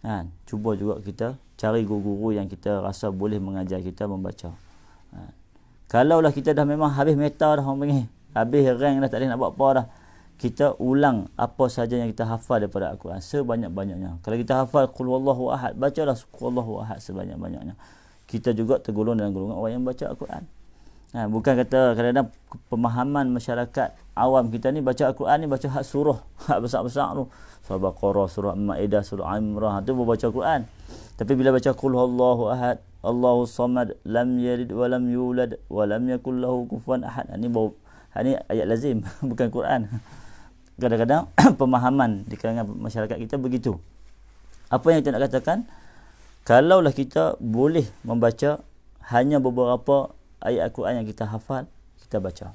Ha, cuba juga kita cari guru-guru yang kita rasa boleh mengajar kita membaca. Ha. Kalaulah kita dah memang habis meta dah orang panggil. Habis rank dah tak boleh nak buat apa dah. Kita ulang apa sahaja yang kita hafal daripada Al-Quran. Sebanyak-banyaknya. Kalau kita hafal Qul Wallahu Ahad. Bacalah Qul Wallahu Ahad sebanyak-banyaknya. Kita juga tergolong dalam golongan orang yang baca Al-Quran. Ha, bukan kata kerana pemahaman masyarakat awam kita ni baca Al-Quran ni baca hak surah. Hak besar-besar tu. -besar surah Baqarah, surah Ma'idah, surah al Imrah. Itu baca Quran. Tapi bila baca Qul Allahu Ahad, Allahu Samad, Lam Yalid, Wa Lam Yulad, Wa Lam Yakul Lahu Ahad. Ini, bawa, ini ayat lazim, bukan Quran. Kadang-kadang pemahaman di kalangan masyarakat kita begitu. Apa yang kita nak katakan? Kalaulah kita boleh membaca hanya beberapa ayat Al-Quran yang kita hafal, kita baca.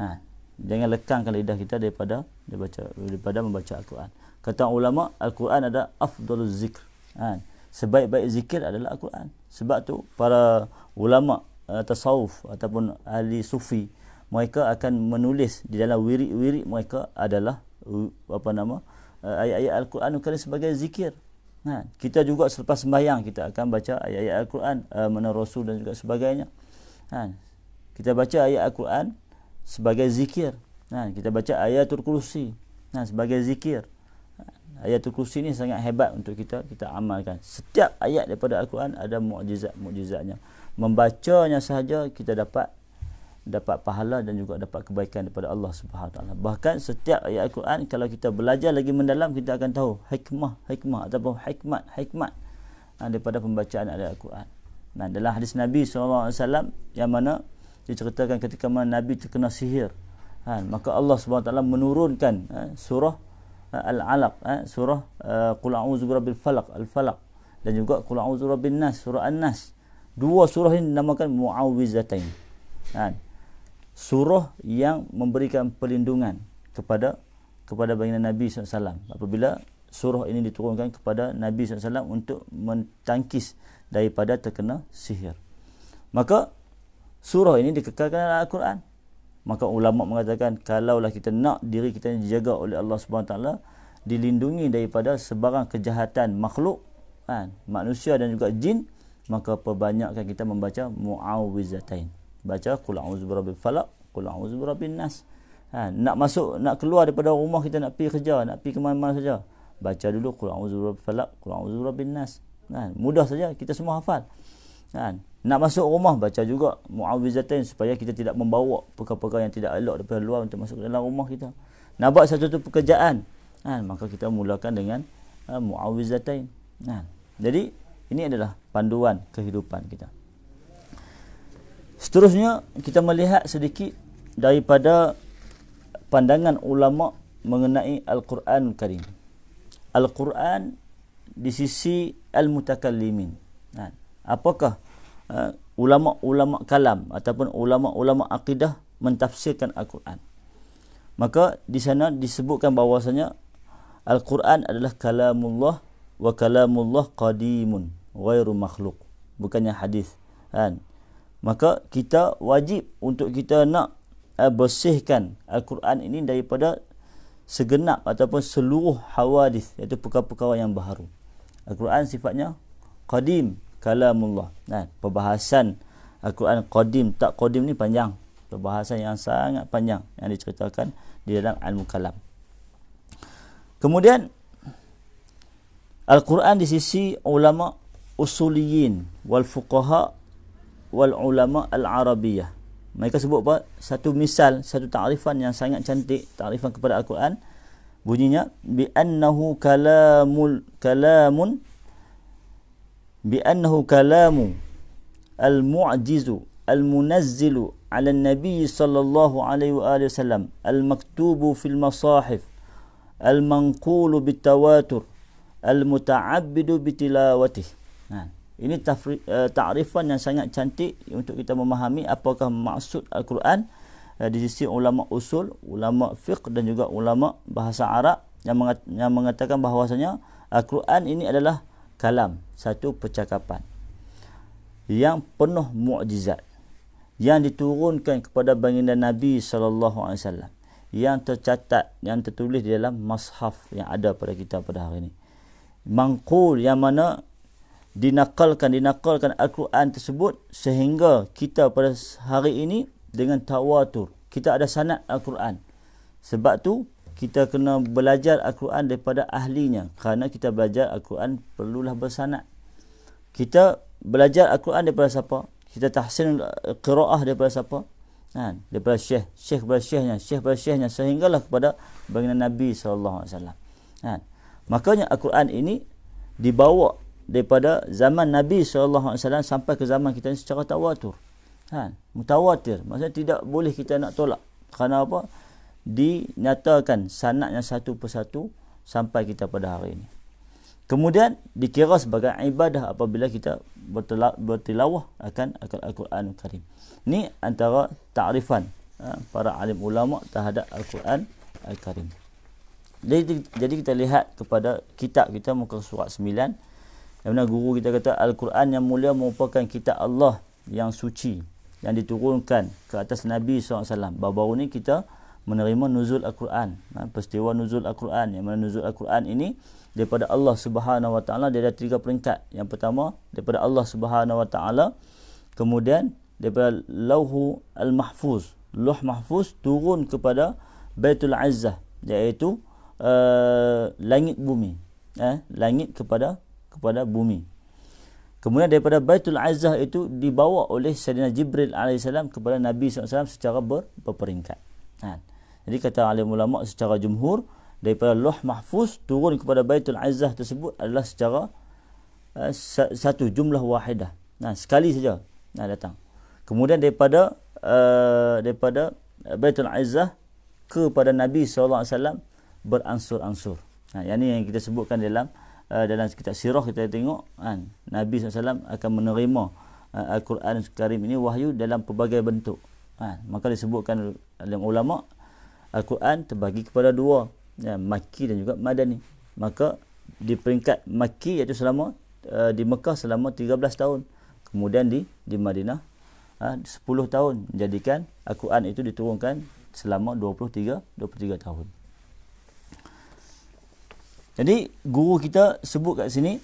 Ha. Jangan lekangkan lidah kita daripada dibaca daripada membaca Al-Quran kata ulama al-Quran ada afdalul zikr kan sebaik-baik zikir adalah al-Quran sebab tu para ulama uh, tasawuf ataupun ahli sufi mereka akan menulis di dalam wirid-wirid mereka adalah uh, apa nama uh, ayat-ayat al-Quran kerana sebagai zikir Ha, kita juga selepas sembahyang kita akan baca ayat-ayat Al-Quran uh, mana Rasul dan juga sebagainya. Ha, kita baca ayat Al-Quran sebagai zikir. Ha, kita baca ayat Al-Kursi ha. sebagai zikir ayatul kursi ni sangat hebat untuk kita kita amalkan. Setiap ayat daripada Al-Quran ada mukjizat-mukjizatnya. Membacanya sahaja kita dapat dapat pahala dan juga dapat kebaikan daripada Allah Subhanahu taala. Bahkan setiap ayat Al-Quran kalau kita belajar lagi mendalam kita akan tahu hikmah-hikmah ataupun hikmat-hikmat ha, daripada pembacaan ayat Al-Quran. Nah, dalam hadis Nabi SAW yang mana diceritakan ketika mana Nabi terkena sihir. Ha, maka Allah SWT menurunkan ha, surah Eh, Al-Alaq eh, surah eh, Qul a'udzu birabbil falaq al-falaq dan juga Qul a'udzu birabbin nas surah An-Nas dua surah ini dinamakan muawwizatain kan surah yang memberikan perlindungan kepada kepada baginda Nabi SAW apabila surah ini diturunkan kepada Nabi SAW untuk mentangkis daripada terkena sihir maka surah ini dikekalkan dalam Al-Quran maka ulama mengatakan kalaulah kita nak diri kita dijaga oleh Allah Subhanahu taala dilindungi daripada sebarang kejahatan makhluk kan manusia dan juga jin maka perbanyakkan kita membaca muawwizatain baca qul a'udzu birabbil falaq qul a'udzu birabbin nas ha, nak masuk nak keluar daripada rumah kita nak pergi kerja nak pergi ke mana-mana saja baca dulu qul a'udzu birabbil falaq qul a'udzu birabbin nas kan ha, mudah saja kita semua hafal kan ha, nak masuk rumah baca juga muawizatain supaya kita tidak membawa perkara-perkara yang tidak elok daripada luar untuk masuk dalam rumah kita. Nak buat satu tu pekerjaan, ha, maka kita mulakan dengan ha, muawizatain. Ha. Jadi ini adalah panduan kehidupan kita. Seterusnya kita melihat sedikit daripada pandangan ulama mengenai Al-Quran Karim. Al-Quran di sisi al-mutakallimin. Ha. Apakah uh, eh, ulama-ulama kalam ataupun ulama-ulama akidah mentafsirkan al-Quran. Maka di sana disebutkan bahawasanya al-Quran adalah kalamullah wa kalamullah qadimun ghairu makhluk. bukannya hadis kan maka kita wajib untuk kita nak uh, bersihkan al-Quran ini daripada segenap ataupun seluruh hawadis iaitu perkara-perkara yang baharu al-Quran sifatnya qadim kalamullah. Nah, perbahasan Al-Quran qadim tak qadim ni panjang. Perbahasan yang sangat panjang yang diceritakan di dalam Al-Mukallam. Kemudian Al-Quran di sisi ulama usuliyin wal fuqaha wal ulama al-arabiyah. Mereka sebut apa? Satu misal, satu tarifan yang sangat cantik tarifan kepada Al-Quran bunyinya bi annahu kalamul kalamun al-mu'adziz, al بأنه كلام المعجز المنزل على النبي صلى الله عليه وآله al المكتوب في المصاحف المنقول بالتواتر المتعبد بتلاوته Ini tafri, uh, ta'rifan yang sangat cantik untuk kita memahami apakah maksud Al-Quran eh, di sisi ulama usul, ulama fiqh dan juga ulama bahasa Arab yang, yang mengatakan bahawasanya Al-Quran ini adalah kalam, satu percakapan yang penuh mukjizat yang diturunkan kepada baginda Nabi sallallahu alaihi wasallam yang tercatat yang tertulis di dalam mushaf yang ada pada kita pada hari ini. Mangkul yang mana dinakalkan dinakalkan Al-Quran tersebut sehingga kita pada hari ini dengan tawatur kita ada sanad Al-Quran. Sebab tu kita kena belajar Al-Quran daripada ahlinya kerana kita belajar Al-Quran perlulah bersanad kita belajar Al-Quran daripada siapa kita tahsin eh, qiraah daripada siapa kan daripada syekh syekh daripada syekhnya syekh daripada syekhnya sehinggalah kepada baginda Nabi sallallahu alaihi wasallam kan makanya Al-Quran ini dibawa daripada zaman Nabi sallallahu alaihi wasallam sampai ke zaman kita ini secara tawatur kan ha, mutawatir maksudnya tidak boleh kita nak tolak kerana apa dinyatakan sanaknya satu persatu sampai kita pada hari ini. Kemudian dikira sebagai ibadah apabila kita bertilawah akan Al-Quran Karim. Ini antara takrifan ha, para alim ulama terhadap Al-Quran Al-Karim. Jadi, jadi kita lihat kepada kitab kita muka surat 9 yang mana guru kita kata Al-Quran yang mulia merupakan kitab Allah yang suci yang diturunkan ke atas Nabi SAW. Baru-baru ni kita menerima nuzul Al-Quran. Ha, peristiwa nuzul Al-Quran. Yang mana nuzul Al-Quran ini daripada Allah Subhanahu Wa Taala dia ada tiga peringkat. Yang pertama daripada Allah Subhanahu Wa Taala kemudian daripada Lauhu Al-Mahfuz. Luh Mahfuz turun kepada Baitul Azzah iaitu uh, langit bumi. Eh, langit kepada kepada bumi. Kemudian daripada Baitul Azzah itu dibawa oleh Sayyidina Jibril AS kepada Nabi SAW secara ber, berperingkat. Ha. Jadi kata alim ulama secara jumhur daripada Loh Mahfuz turun kepada Baitul Izzah tersebut adalah secara uh, satu jumlah wahidah. Nah, sekali saja nah, datang. Kemudian daripada uh, daripada Baitul Izzah kepada Nabi SAW beransur-ansur. Nah, yang ini yang kita sebutkan dalam uh, dalam kitab sirah kita tengok kan Nabi SAW akan menerima uh, Al-Quran Karim ini wahyu dalam pelbagai bentuk. Kan? Maka disebutkan oleh ulama Al-Quran terbagi kepada dua ya, Maki dan juga Madani Maka di peringkat Maki iaitu selama uh, Di Mekah selama 13 tahun Kemudian di di Madinah ah, uh, 10 tahun Jadikan Al-Quran itu diturunkan selama 23 23 tahun Jadi guru kita sebut kat sini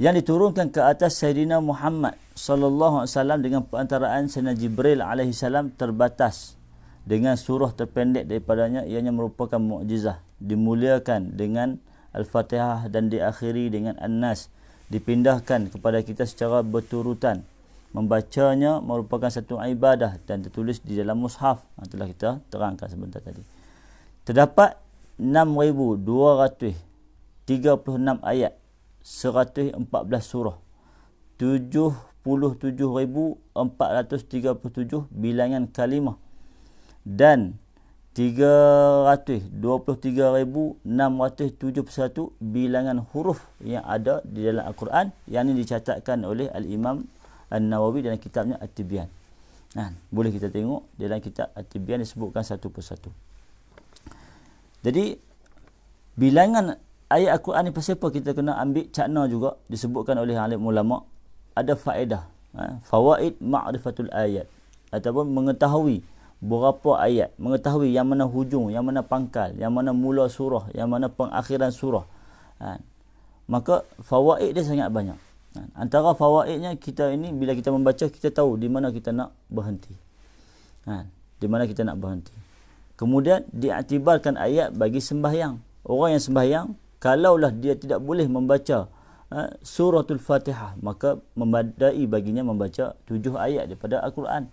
yang diturunkan ke atas Sayyidina Muhammad sallallahu alaihi wasallam dengan perantaraan Sayyidina Jibril alaihi salam terbatas dengan surah terpendek daripadanya ianya merupakan mukjizah dimuliakan dengan al-Fatihah dan diakhiri dengan An-Nas dipindahkan kepada kita secara berturutan membacanya merupakan satu ibadah dan tertulis di dalam mushaf yang ha, telah kita terangkan sebentar tadi terdapat 6236 ayat 114 surah 77437 bilangan kalimah dan 323,671 bilangan huruf yang ada di dalam Al-Quran yang ini dicatatkan oleh Al-Imam An-Nawawi dalam kitabnya At-Tibyan. Nah, boleh kita tengok dalam kitab At-Tibyan disebutkan satu persatu. Jadi bilangan ayat Al-Quran ni pasal apa kita kena ambil cakna juga disebutkan oleh alim ulama ada faedah. Ha? Fawaid ma'rifatul ayat ataupun mengetahui berapa ayat mengetahui yang mana hujung yang mana pangkal yang mana mula surah yang mana pengakhiran surah ha. maka fawaid dia sangat banyak ha. antara fawaidnya kita ini bila kita membaca kita tahu di mana kita nak berhenti ha. di mana kita nak berhenti kemudian diaktibarkan ayat bagi sembahyang orang yang sembahyang kalaulah dia tidak boleh membaca ha, suratul fatihah maka memadai baginya membaca tujuh ayat daripada al-Quran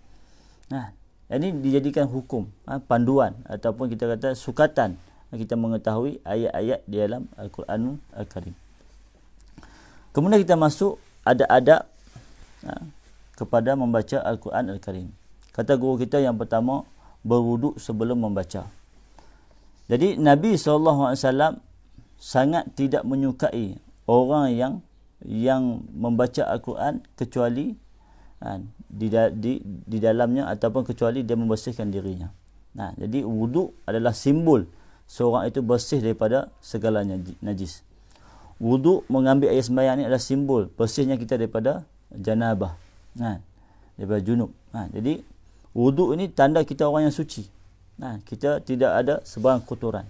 nah ha. Ini dijadikan hukum, ha, panduan ataupun kita kata sukatan ha, kita mengetahui ayat-ayat di dalam al quran Al-Karim. Kemudian kita masuk ada adab ha, kepada membaca Al-Quran Al-Karim. Kata guru kita yang pertama berwuduk sebelum membaca. Jadi Nabi SAW sangat tidak menyukai orang yang yang membaca Al-Quran kecuali di, di, di dalamnya ataupun kecuali dia membersihkan dirinya. Nah, jadi wudu adalah simbol seorang itu bersih daripada segalanya najis. Wudu mengambil air sembahyang ini adalah simbol bersihnya kita daripada janabah. Nah, daripada junub. Nah, jadi wudu ini tanda kita orang yang suci. Nah, kita tidak ada sebarang kotoran.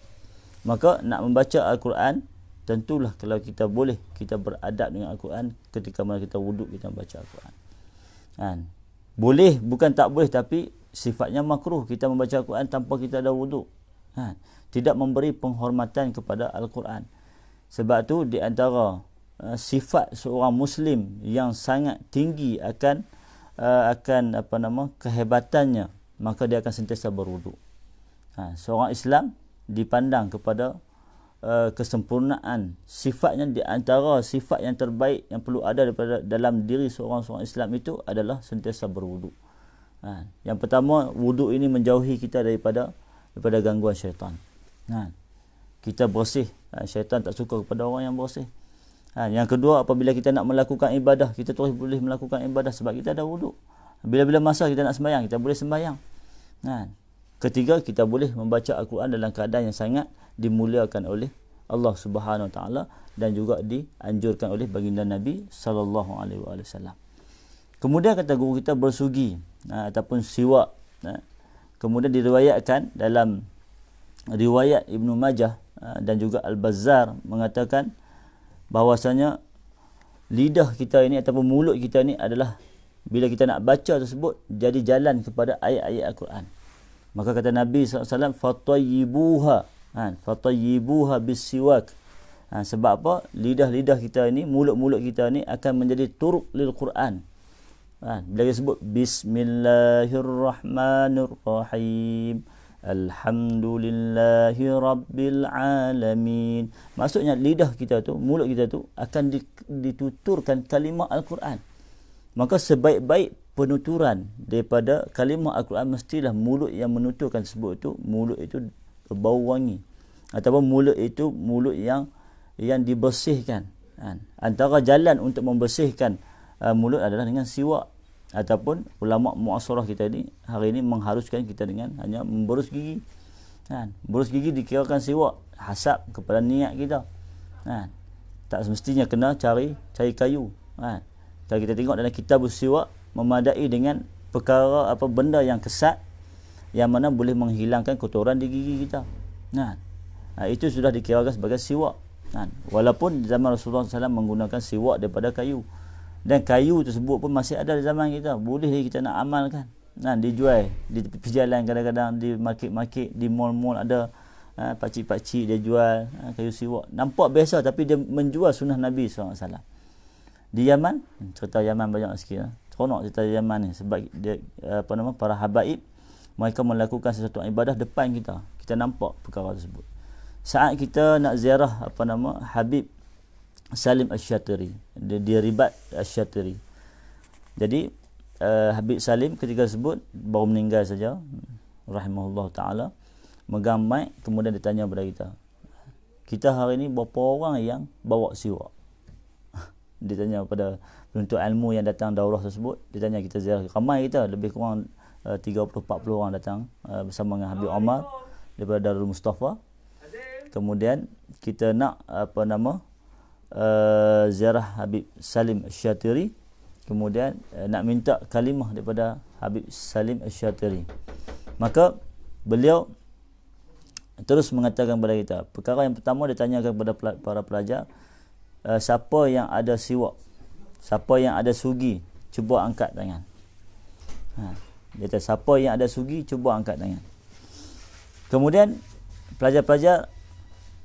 Maka nak membaca Al-Quran tentulah kalau kita boleh kita beradab dengan Al-Quran ketika mana kita wuduk kita membaca Al-Quran. Kan? Boleh, bukan tak boleh tapi sifatnya makruh kita membaca Al-Quran tanpa kita ada wuduk. Kan? Tidak memberi penghormatan kepada Al-Quran. Sebab tu di antara uh, sifat seorang muslim yang sangat tinggi akan uh, akan apa nama kehebatannya maka dia akan sentiasa berwuduk. Ha, seorang Islam dipandang kepada Uh, kesempurnaan sifatnya di antara sifat yang terbaik yang perlu ada daripada dalam diri seorang-seorang Islam itu adalah sentiasa berwuduk. Ha. Yang pertama, wuduk ini menjauhi kita daripada daripada gangguan syaitan. Ha. Kita bersih. Ha. Syaitan tak suka kepada orang yang bersih. Ha. Yang kedua, apabila kita nak melakukan ibadah, kita terus boleh melakukan ibadah sebab kita ada wuduk. Bila-bila masa kita nak sembahyang, kita boleh sembahyang. Ha. Ketiga, kita boleh membaca Al-Quran dalam keadaan yang sangat dimuliakan oleh Allah Subhanahu Wa Taala dan juga dianjurkan oleh baginda Nabi sallallahu alaihi wasallam. Kemudian kata guru kita bersugi ha, ataupun siwak. Ha. Kemudian diriwayatkan dalam riwayat Ibn Majah ha, dan juga Al-Bazzar mengatakan bahawasanya lidah kita ini ataupun mulut kita ini adalah bila kita nak baca tersebut jadi jalan kepada ayat-ayat Al-Quran. Maka kata Nabi sallallahu alaihi wasallam fatayyibuha ha, fatayyibuha bisiwak ha, sebab apa lidah-lidah kita ini mulut-mulut kita ini akan menjadi turuk lil Quran ha, bila dia sebut bismillahirrahmanirrahim Alhamdulillahi Rabbil Alamin Maksudnya lidah kita tu, mulut kita tu akan dituturkan kalimah Al-Quran Maka sebaik-baik penuturan daripada kalimah Al-Quran Mestilah mulut yang menuturkan sebut itu, mulut itu bau wangi ataupun mulut itu mulut yang yang dibersihkan kan antara jalan untuk membersihkan uh, mulut adalah dengan siwak ataupun ulama muasarah kita ini hari ini mengharuskan kita dengan hanya memborus gigi kan borus gigi dikirakan siwak hasap kepada niat kita kan tak semestinya kena cari cari kayu kan kalau kita tengok dalam kitab siwak memadai dengan perkara apa benda yang kesat yang mana boleh menghilangkan kotoran di gigi kita. Nah, itu sudah dikira sebagai siwak. Nah, walaupun zaman Rasulullah SAW menggunakan siwak daripada kayu. Dan kayu tersebut pun masih ada di zaman kita. Boleh kita nak amalkan. Nah, dijual di jalan kadang-kadang di market-market, di mall-mall ada ha, pakcik-pakcik dia jual ha, kayu siwak. Nampak biasa tapi dia menjual sunnah Nabi SAW. Di Yaman, hmm, cerita Yaman banyak sekali. Eh. Ha. Seronok cerita Yaman ni sebab dia, apa nama, para habaib mereka melakukan sesuatu ibadah depan kita kita nampak perkara tersebut saat kita nak ziarah apa nama Habib Salim Asyatiri dia, dia ribat Asyatiri jadi uh, Habib Salim ketika sebut baru meninggal saja rahimahullah taala megang kemudian ditanya kepada kita kita hari ini berapa orang yang bawa siwak ditanya kepada penuntut ilmu yang datang daurah tersebut ditanya kita ziarah ramai kita lebih kurang uh, 30 40 orang datang uh, bersama dengan Habib Omar daripada Darul Mustafa. Kemudian kita nak apa nama uh, ziarah Habib Salim Syatiri. Kemudian uh, nak minta kalimah daripada Habib Salim Syatiri. Maka beliau terus mengatakan kepada kita, perkara yang pertama dia tanyakan kepada para pelajar, uh, siapa yang ada siwak? Siapa yang ada sugi? Cuba angkat tangan. Ha. Dia kata siapa yang ada sugi cuba angkat tangan. Kemudian pelajar-pelajar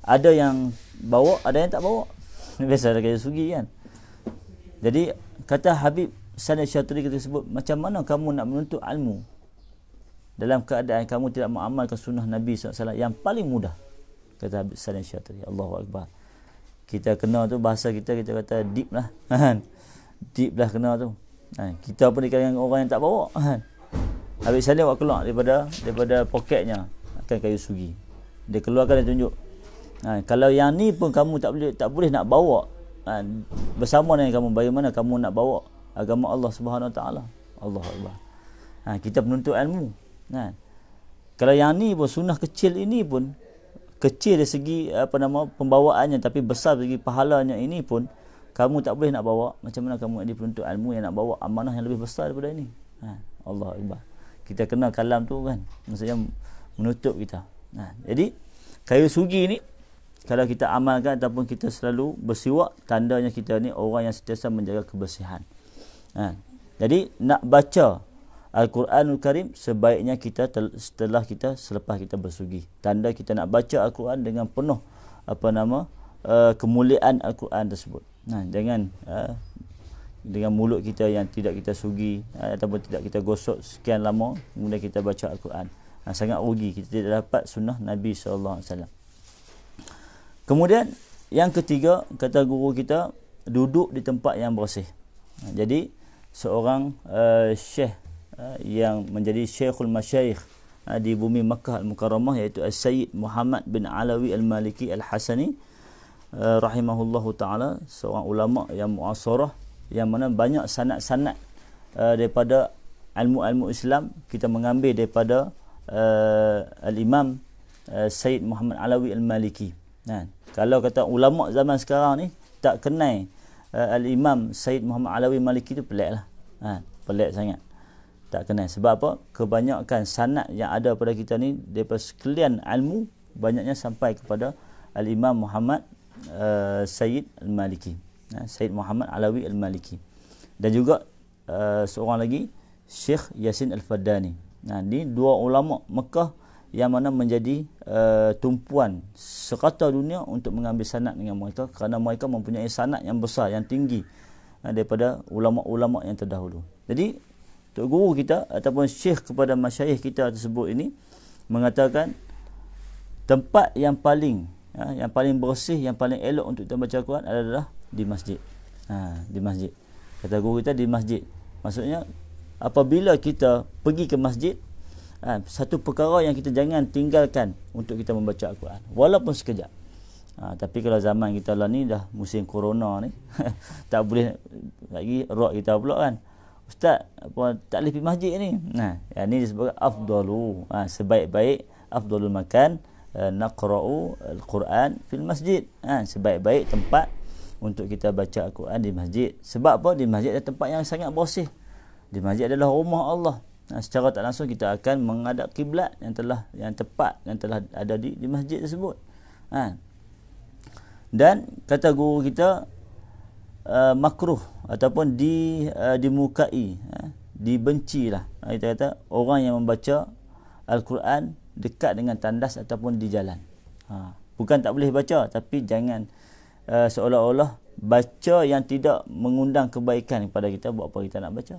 ada yang bawa, ada yang tak bawa. Biasa ada kerja sugi kan. Jadi kata Habib Sana Syatri kata sebut macam mana kamu nak menuntut ilmu dalam keadaan kamu tidak mengamalkan sunnah Nabi SAW yang paling mudah kata Habib Sana Syatri Allahu Akbar kita kenal tu bahasa kita kita kata deep lah kan. deep lah kenal tu ha, kita pun dikatakan orang yang tak bawa kan. Habib Salim awak keluar daripada daripada poketnya akan kayu sugi. Dia keluarkan dan tunjuk. Ha, kalau yang ni pun kamu tak boleh tak boleh nak bawa ha, bersama dengan kamu bagaimana kamu nak bawa agama Allah Subhanahu Wa taala. Allah Allah. Ha, kita penuntut ilmu. Ha. Kalau yang ni pun sunnah kecil ini pun kecil dari segi apa nama pembawaannya tapi besar dari segi pahalanya ini pun kamu tak boleh nak bawa macam mana kamu yang penuntut ilmu yang nak bawa amanah yang lebih besar daripada ini ha. Allah Akbar kita kenal kalam tu kan maksudnya menutup kita nah, jadi kayu sugi ni kalau kita amalkan ataupun kita selalu bersiwak tandanya kita ni orang yang sentiasa menjaga kebersihan nah, jadi nak baca Al-Quranul Karim sebaiknya kita setelah kita selepas kita bersugi tanda kita nak baca Al-Quran dengan penuh apa nama uh, kemuliaan Al-Quran tersebut nah jangan uh, eh, dengan mulut kita yang tidak kita sugi eh, ataupun tidak kita gosok sekian lama kemudian kita baca Al-Quran ha, sangat rugi kita tidak dapat sunnah Nabi SAW kemudian yang ketiga kata guru kita duduk di tempat yang bersih ha, jadi seorang uh, syekh uh, yang menjadi syekhul masyaikh uh, di bumi Makkah Al-Mukarramah iaitu Al-Sayyid Muhammad bin Alawi Al-Maliki Al-Hasani uh, rahimahullahu ta'ala seorang ulama yang muasarah yang mana banyak sanat-sanat uh, daripada ilmu-ilmu Islam kita mengambil daripada uh, al-Imam uh, Said Muhammad Alawi Al-Maliki. Kan? Kalau kata ulama zaman sekarang ni tak kenal uh, al-Imam Said Muhammad Alawi maliki tu peliklah. Kan? Pelik sangat. Tak kenal. Sebab apa? Kebanyakan sanat yang ada pada kita ni daripada sekalian ilmu banyaknya sampai kepada al-Imam Muhammad uh, Said Al-Maliki. Eh, Syed Muhammad Alawi Al-Maliki dan juga uh, seorang lagi Syekh Yasin al Fadani. nah ni dua ulama Mekah yang mana menjadi uh, tumpuan sekata dunia untuk mengambil sanad dengan mereka kerana mereka mempunyai sanad yang besar yang tinggi uh, daripada ulama-ulama yang terdahulu jadi tok guru kita ataupun syekh kepada masyayikh kita tersebut ini mengatakan tempat yang paling uh, yang paling bersih yang paling elok untuk kita baca Quran adalah di masjid ha, di masjid kata guru kita di masjid maksudnya apabila kita pergi ke masjid ha, satu perkara yang kita jangan tinggalkan untuk kita membaca Al-Quran walaupun sekejap ha, tapi kalau zaman kita lah ni dah musim corona ni tak boleh lagi rok kita pula kan Ustaz, apa tak boleh pergi masjid ni? Nah, ha, ya ni disebut afdalu. Ha, sebaik-baik afdalul makan nak eh, naqra'u al-Quran di masjid. Ha, sebaik-baik tempat untuk kita baca Al-Quran di masjid. Sebab apa? Di masjid adalah tempat yang sangat bersih. Di masjid adalah rumah Allah. Nah, secara tak langsung kita akan menghadap kiblat yang telah yang tepat yang telah ada di, di masjid tersebut. Ha. Dan kata guru kita uh, makruh ataupun di uh, dimukai, ha. lah. Ha. Kita kata orang yang membaca Al-Quran dekat dengan tandas ataupun di jalan. Ha. Bukan tak boleh baca tapi jangan Eh, seolah-olah baca yang tidak mengundang kebaikan kepada kita buat apa kita nak baca.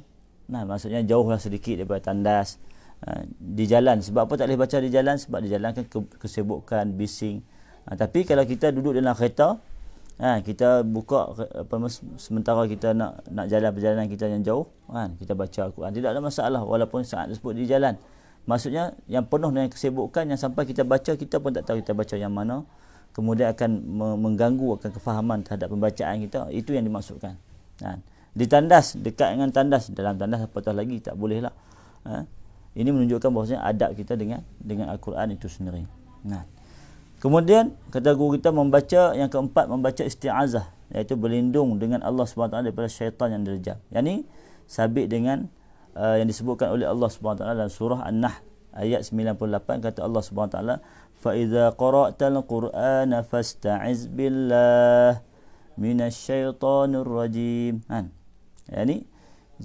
Nah, maksudnya jauhlah sedikit daripada tandas eh, di jalan. Sebab apa tak boleh baca di jalan? Sebab di jalan kan kesibukan, bising. Ah, tapi kalau kita duduk dalam kereta, uh, kita buka apa, sementara kita nak nak jalan perjalanan kita yang jauh, kan? kita baca Al-Quran. Tidak ada masalah walaupun saat tersebut di jalan. Maksudnya yang penuh dengan kesibukan yang sampai kita baca kita pun tak tahu kita baca yang mana kemudian akan mengganggu akan kefahaman terhadap pembacaan kita itu yang dimaksudkan ha. ditandas dekat dengan tandas dalam tandas apatah lagi tak boleh lah ha. ini menunjukkan bahawasanya adab kita dengan dengan Al-Quran itu sendiri ha. kemudian kata guru kita membaca yang keempat membaca isti'azah iaitu berlindung dengan Allah SWT daripada syaitan yang derjab yang ini sabit dengan uh, yang disebutkan oleh Allah SWT dalam surah An-Nahl ayat 98 kata Allah SWT فإذا قرأت القرآن فاستعذ بالله من الشيطان الرجيم kan yani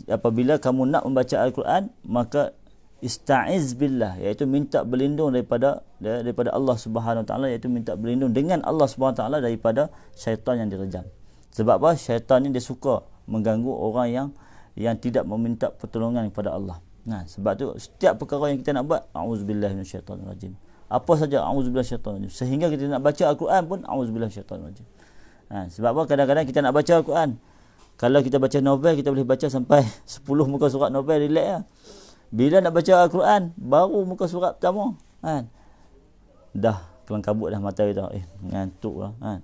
apabila kamu nak membaca al-Quran maka istaiz billah iaitu minta berlindung daripada daripada Allah Subhanahu taala iaitu minta berlindung dengan Allah Subhanahu taala daripada syaitan yang direjam sebab apa syaitan ni dia suka mengganggu orang yang yang tidak meminta pertolongan kepada Allah nah ha, sebab tu setiap perkara yang kita nak buat auzubillahi minasyaitanirrajim rajim apa saja auzubillah syaitan rajim sehingga kita nak baca al-Quran pun auzubillah syaitan rajim ha, sebab apa kadang-kadang kita nak baca al-Quran kalau kita baca novel kita boleh baca sampai 10 muka surat novel relax ya. bila nak baca al-Quran baru muka surat pertama kan dah kabut dah mata kita eh ngantuk lah kan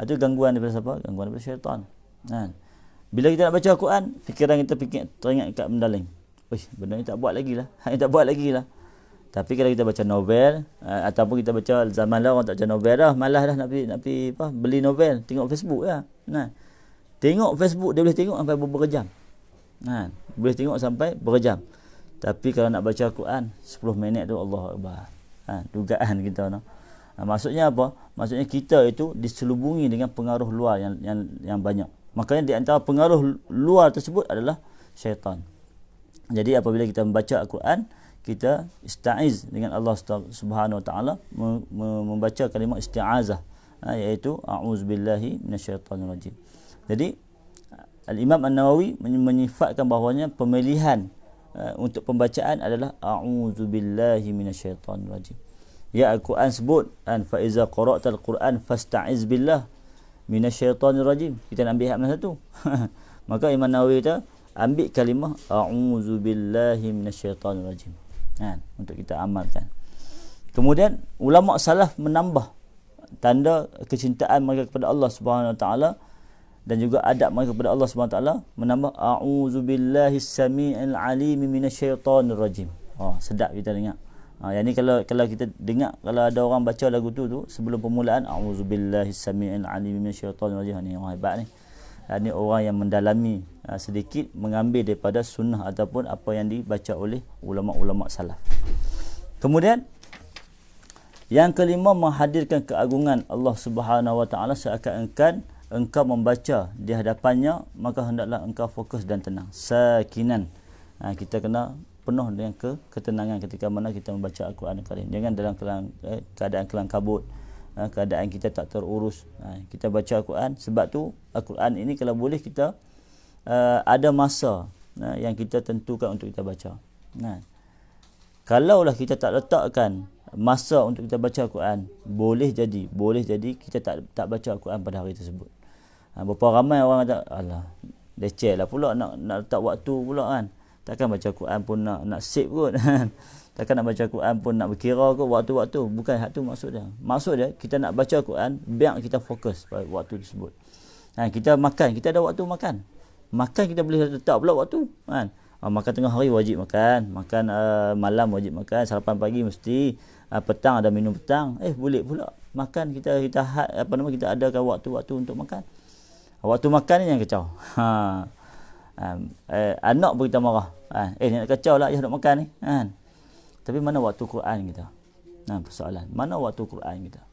itu gangguan daripada siapa gangguan daripada syaitan kan bila kita nak baca Al-Quran, fikiran kita fikir, teringat kat benda lain. Wih, benda ni tak buat lagi lah. tak buat lagi lah. Tapi kalau kita baca novel uh, ataupun kita baca zaman lah orang tak baca novel dah, malas dah nak pergi, nak pergi apa beli novel, tengok Facebook ya. Nah. Tengok Facebook dia boleh tengok sampai beberapa jam. Nah, boleh tengok sampai beberapa jam. Tapi kalau nak baca Quran 10 minit tu Allah Akbar. Ha, dugaan kita nak. Ha, maksudnya apa? Maksudnya kita itu diselubungi dengan pengaruh luar yang yang yang banyak. Makanya di antara pengaruh luar tersebut adalah syaitan. Jadi apabila kita membaca Al-Quran, kita istaiz dengan Allah Subhanahu Wa Taala membaca kalimah isti'azah ha, iaitu a'uzubillahi minasyaitanir rajim. Jadi Al-Imam An-Nawawi menyifatkan bahawanya pemilihan ha, untuk pembacaan adalah a'uzubillahi minasyaitanir rajim. Ya Al-Quran sebut an fa iza qara'tal Quran fasta'iz billah minasyaitanir rajim. Kita nak ambil hak mana satu? Maka Imam Nawawi kata ambil kalimah a'uzubillahi minasyaitanir rajim kan? untuk kita amalkan kemudian ulama salaf menambah tanda kecintaan mereka kepada Allah Subhanahu Wa taala dan juga adab mereka kepada Allah Subhanahu Wa taala menambah auzubillahi samiil alim minasyaitonir rajim oh sedap kita dengar ha yang ni kalau kalau kita dengar kalau ada orang baca lagu tu tu sebelum permulaan auzubillahi samiil alim minasyaitonir rajim ni wah hebat ni ini ah, orang yang mendalami Ah, sedikit mengambil daripada sunnah ataupun apa yang dibaca oleh ulama-ulama salaf. Kemudian yang kelima menghadirkan keagungan Allah Subhanahu Wa Taala seakan-akan engkau membaca di hadapannya maka hendaklah engkau fokus dan tenang sakinan ha, kita kena penuh dengan ke, ketenangan ketika mana kita membaca Al-Quran Karim jangan dalam kelang, eh, keadaan kelang kabut ah, keadaan kita tak terurus kita baca Al-Quran sebab tu Al-Quran ini kalau boleh kita uh, ada masa uh, yang kita tentukan untuk kita baca. Nah. Kalaulah kita tak letakkan masa untuk kita baca Al-Quran, boleh jadi, boleh jadi kita tak tak baca Al-Quran pada hari tersebut. Ha, berapa ramai orang kata, alah, leceh lah pula nak, nak letak waktu pula kan. Takkan baca Al-Quran pun nak, nak sip kot. Kan? Takkan nak baca Al-Quran pun nak berkira kot waktu-waktu. Bukan hak tu maksudnya. Maksud dia, kita nak baca Al-Quran, biar kita fokus pada waktu tersebut. Ha, kita makan, kita ada waktu makan makan kita boleh letak pula waktu kan ah, makan tengah hari wajib makan makan uh, malam wajib makan sarapan pagi mesti uh, petang ada minum petang eh boleh pula makan kita kita had, apa nama kita adakan waktu-waktu untuk makan waktu makan ni yang kacau ha um, eh, anak pun kita marah eh nak kacau lah ayah nak makan ni kan tapi mana waktu Quran kita nah persoalan mana waktu Quran kita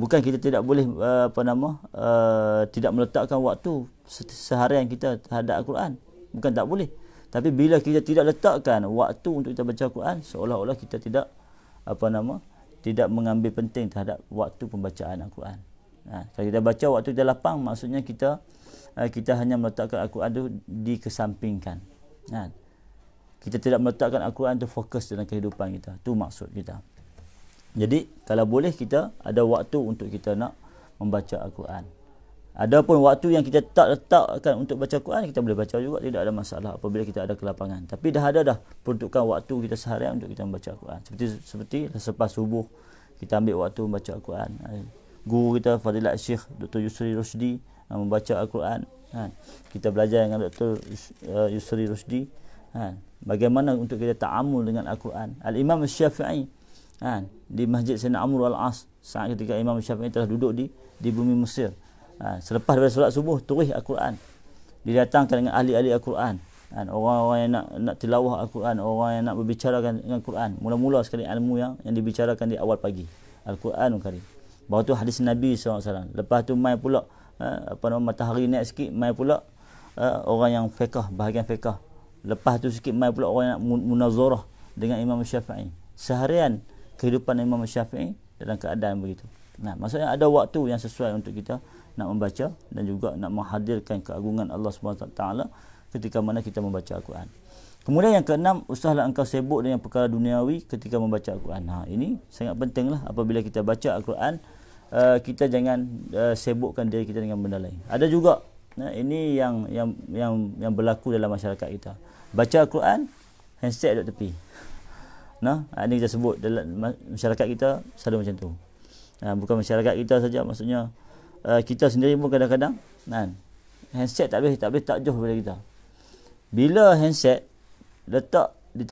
bukan kita tidak boleh uh, apa nama uh, tidak meletakkan waktu seharian kita terhadap al-Quran bukan tak boleh tapi bila kita tidak letakkan waktu untuk kita baca al-Quran seolah-olah kita tidak apa nama tidak mengambil penting terhadap waktu pembacaan al-Quran ha kalau kita baca waktu kita lapang maksudnya kita uh, kita hanya meletakkan al-Quran itu dikesampingkan ha kita tidak meletakkan al-Quran itu fokus dalam kehidupan kita tu maksud kita jadi kalau boleh kita ada waktu untuk kita nak membaca Al-Quran. Ada Adapun waktu yang kita tak letakkan untuk baca al Quran kita boleh baca juga tidak ada masalah apabila kita ada kelapangan. Tapi dah ada dah peruntukan waktu kita sehari untuk kita membaca al Quran. Seperti seperti selepas subuh kita ambil waktu membaca al Quran. Eh, guru kita Fadilat Syekh Dr. Yusri Rusdi membaca Al-Quran. Kan. Kita belajar dengan Dr. Eh, Yusri Rusdi. Kan. Bagaimana untuk kita ta'amul dengan Al-Quran. Al-Imam Syafi'i kan di masjid Sayyidina Amr al-As saat ketika Imam Syafi'i telah duduk di di bumi Mesir kan? selepas daripada solat subuh turis Al-Quran didatangkan dengan ahli-ahli Al-Quran kan? orang-orang yang nak nak tilawah Al-Quran orang yang nak berbicarakan dengan Al-Quran mula-mula sekali ilmu yang yang dibicarakan di awal pagi Al-Quran Karim baru tu hadis Nabi SAW lepas tu mai pula eh, apa nama matahari naik sikit mai pula eh, orang yang fiqh bahagian fiqh lepas tu sikit mai pula orang yang nak dengan Imam Syafi'i seharian kehidupan Imam Syafi'i dalam keadaan begitu. Nah, maksudnya ada waktu yang sesuai untuk kita nak membaca dan juga nak menghadirkan keagungan Allah SWT ketika mana kita membaca Al-Quran. Kemudian yang keenam, usahlah engkau sibuk dengan perkara duniawi ketika membaca Al-Quran. Nah, ha, ini sangat pentinglah apabila kita baca Al-Quran, uh, kita jangan uh, sibukkan diri kita dengan benda lain. Ada juga nah, ini yang yang yang yang berlaku dalam masyarakat kita. Baca Al-Quran, handset duduk tepi. Nah, ini kita sebut dalam masyarakat kita selalu macam tu. Nah, bukan masyarakat kita saja maksudnya uh, kita sendiri pun kadang-kadang kan handset tak boleh tak boleh tak jauh daripada kita. Bila handset letak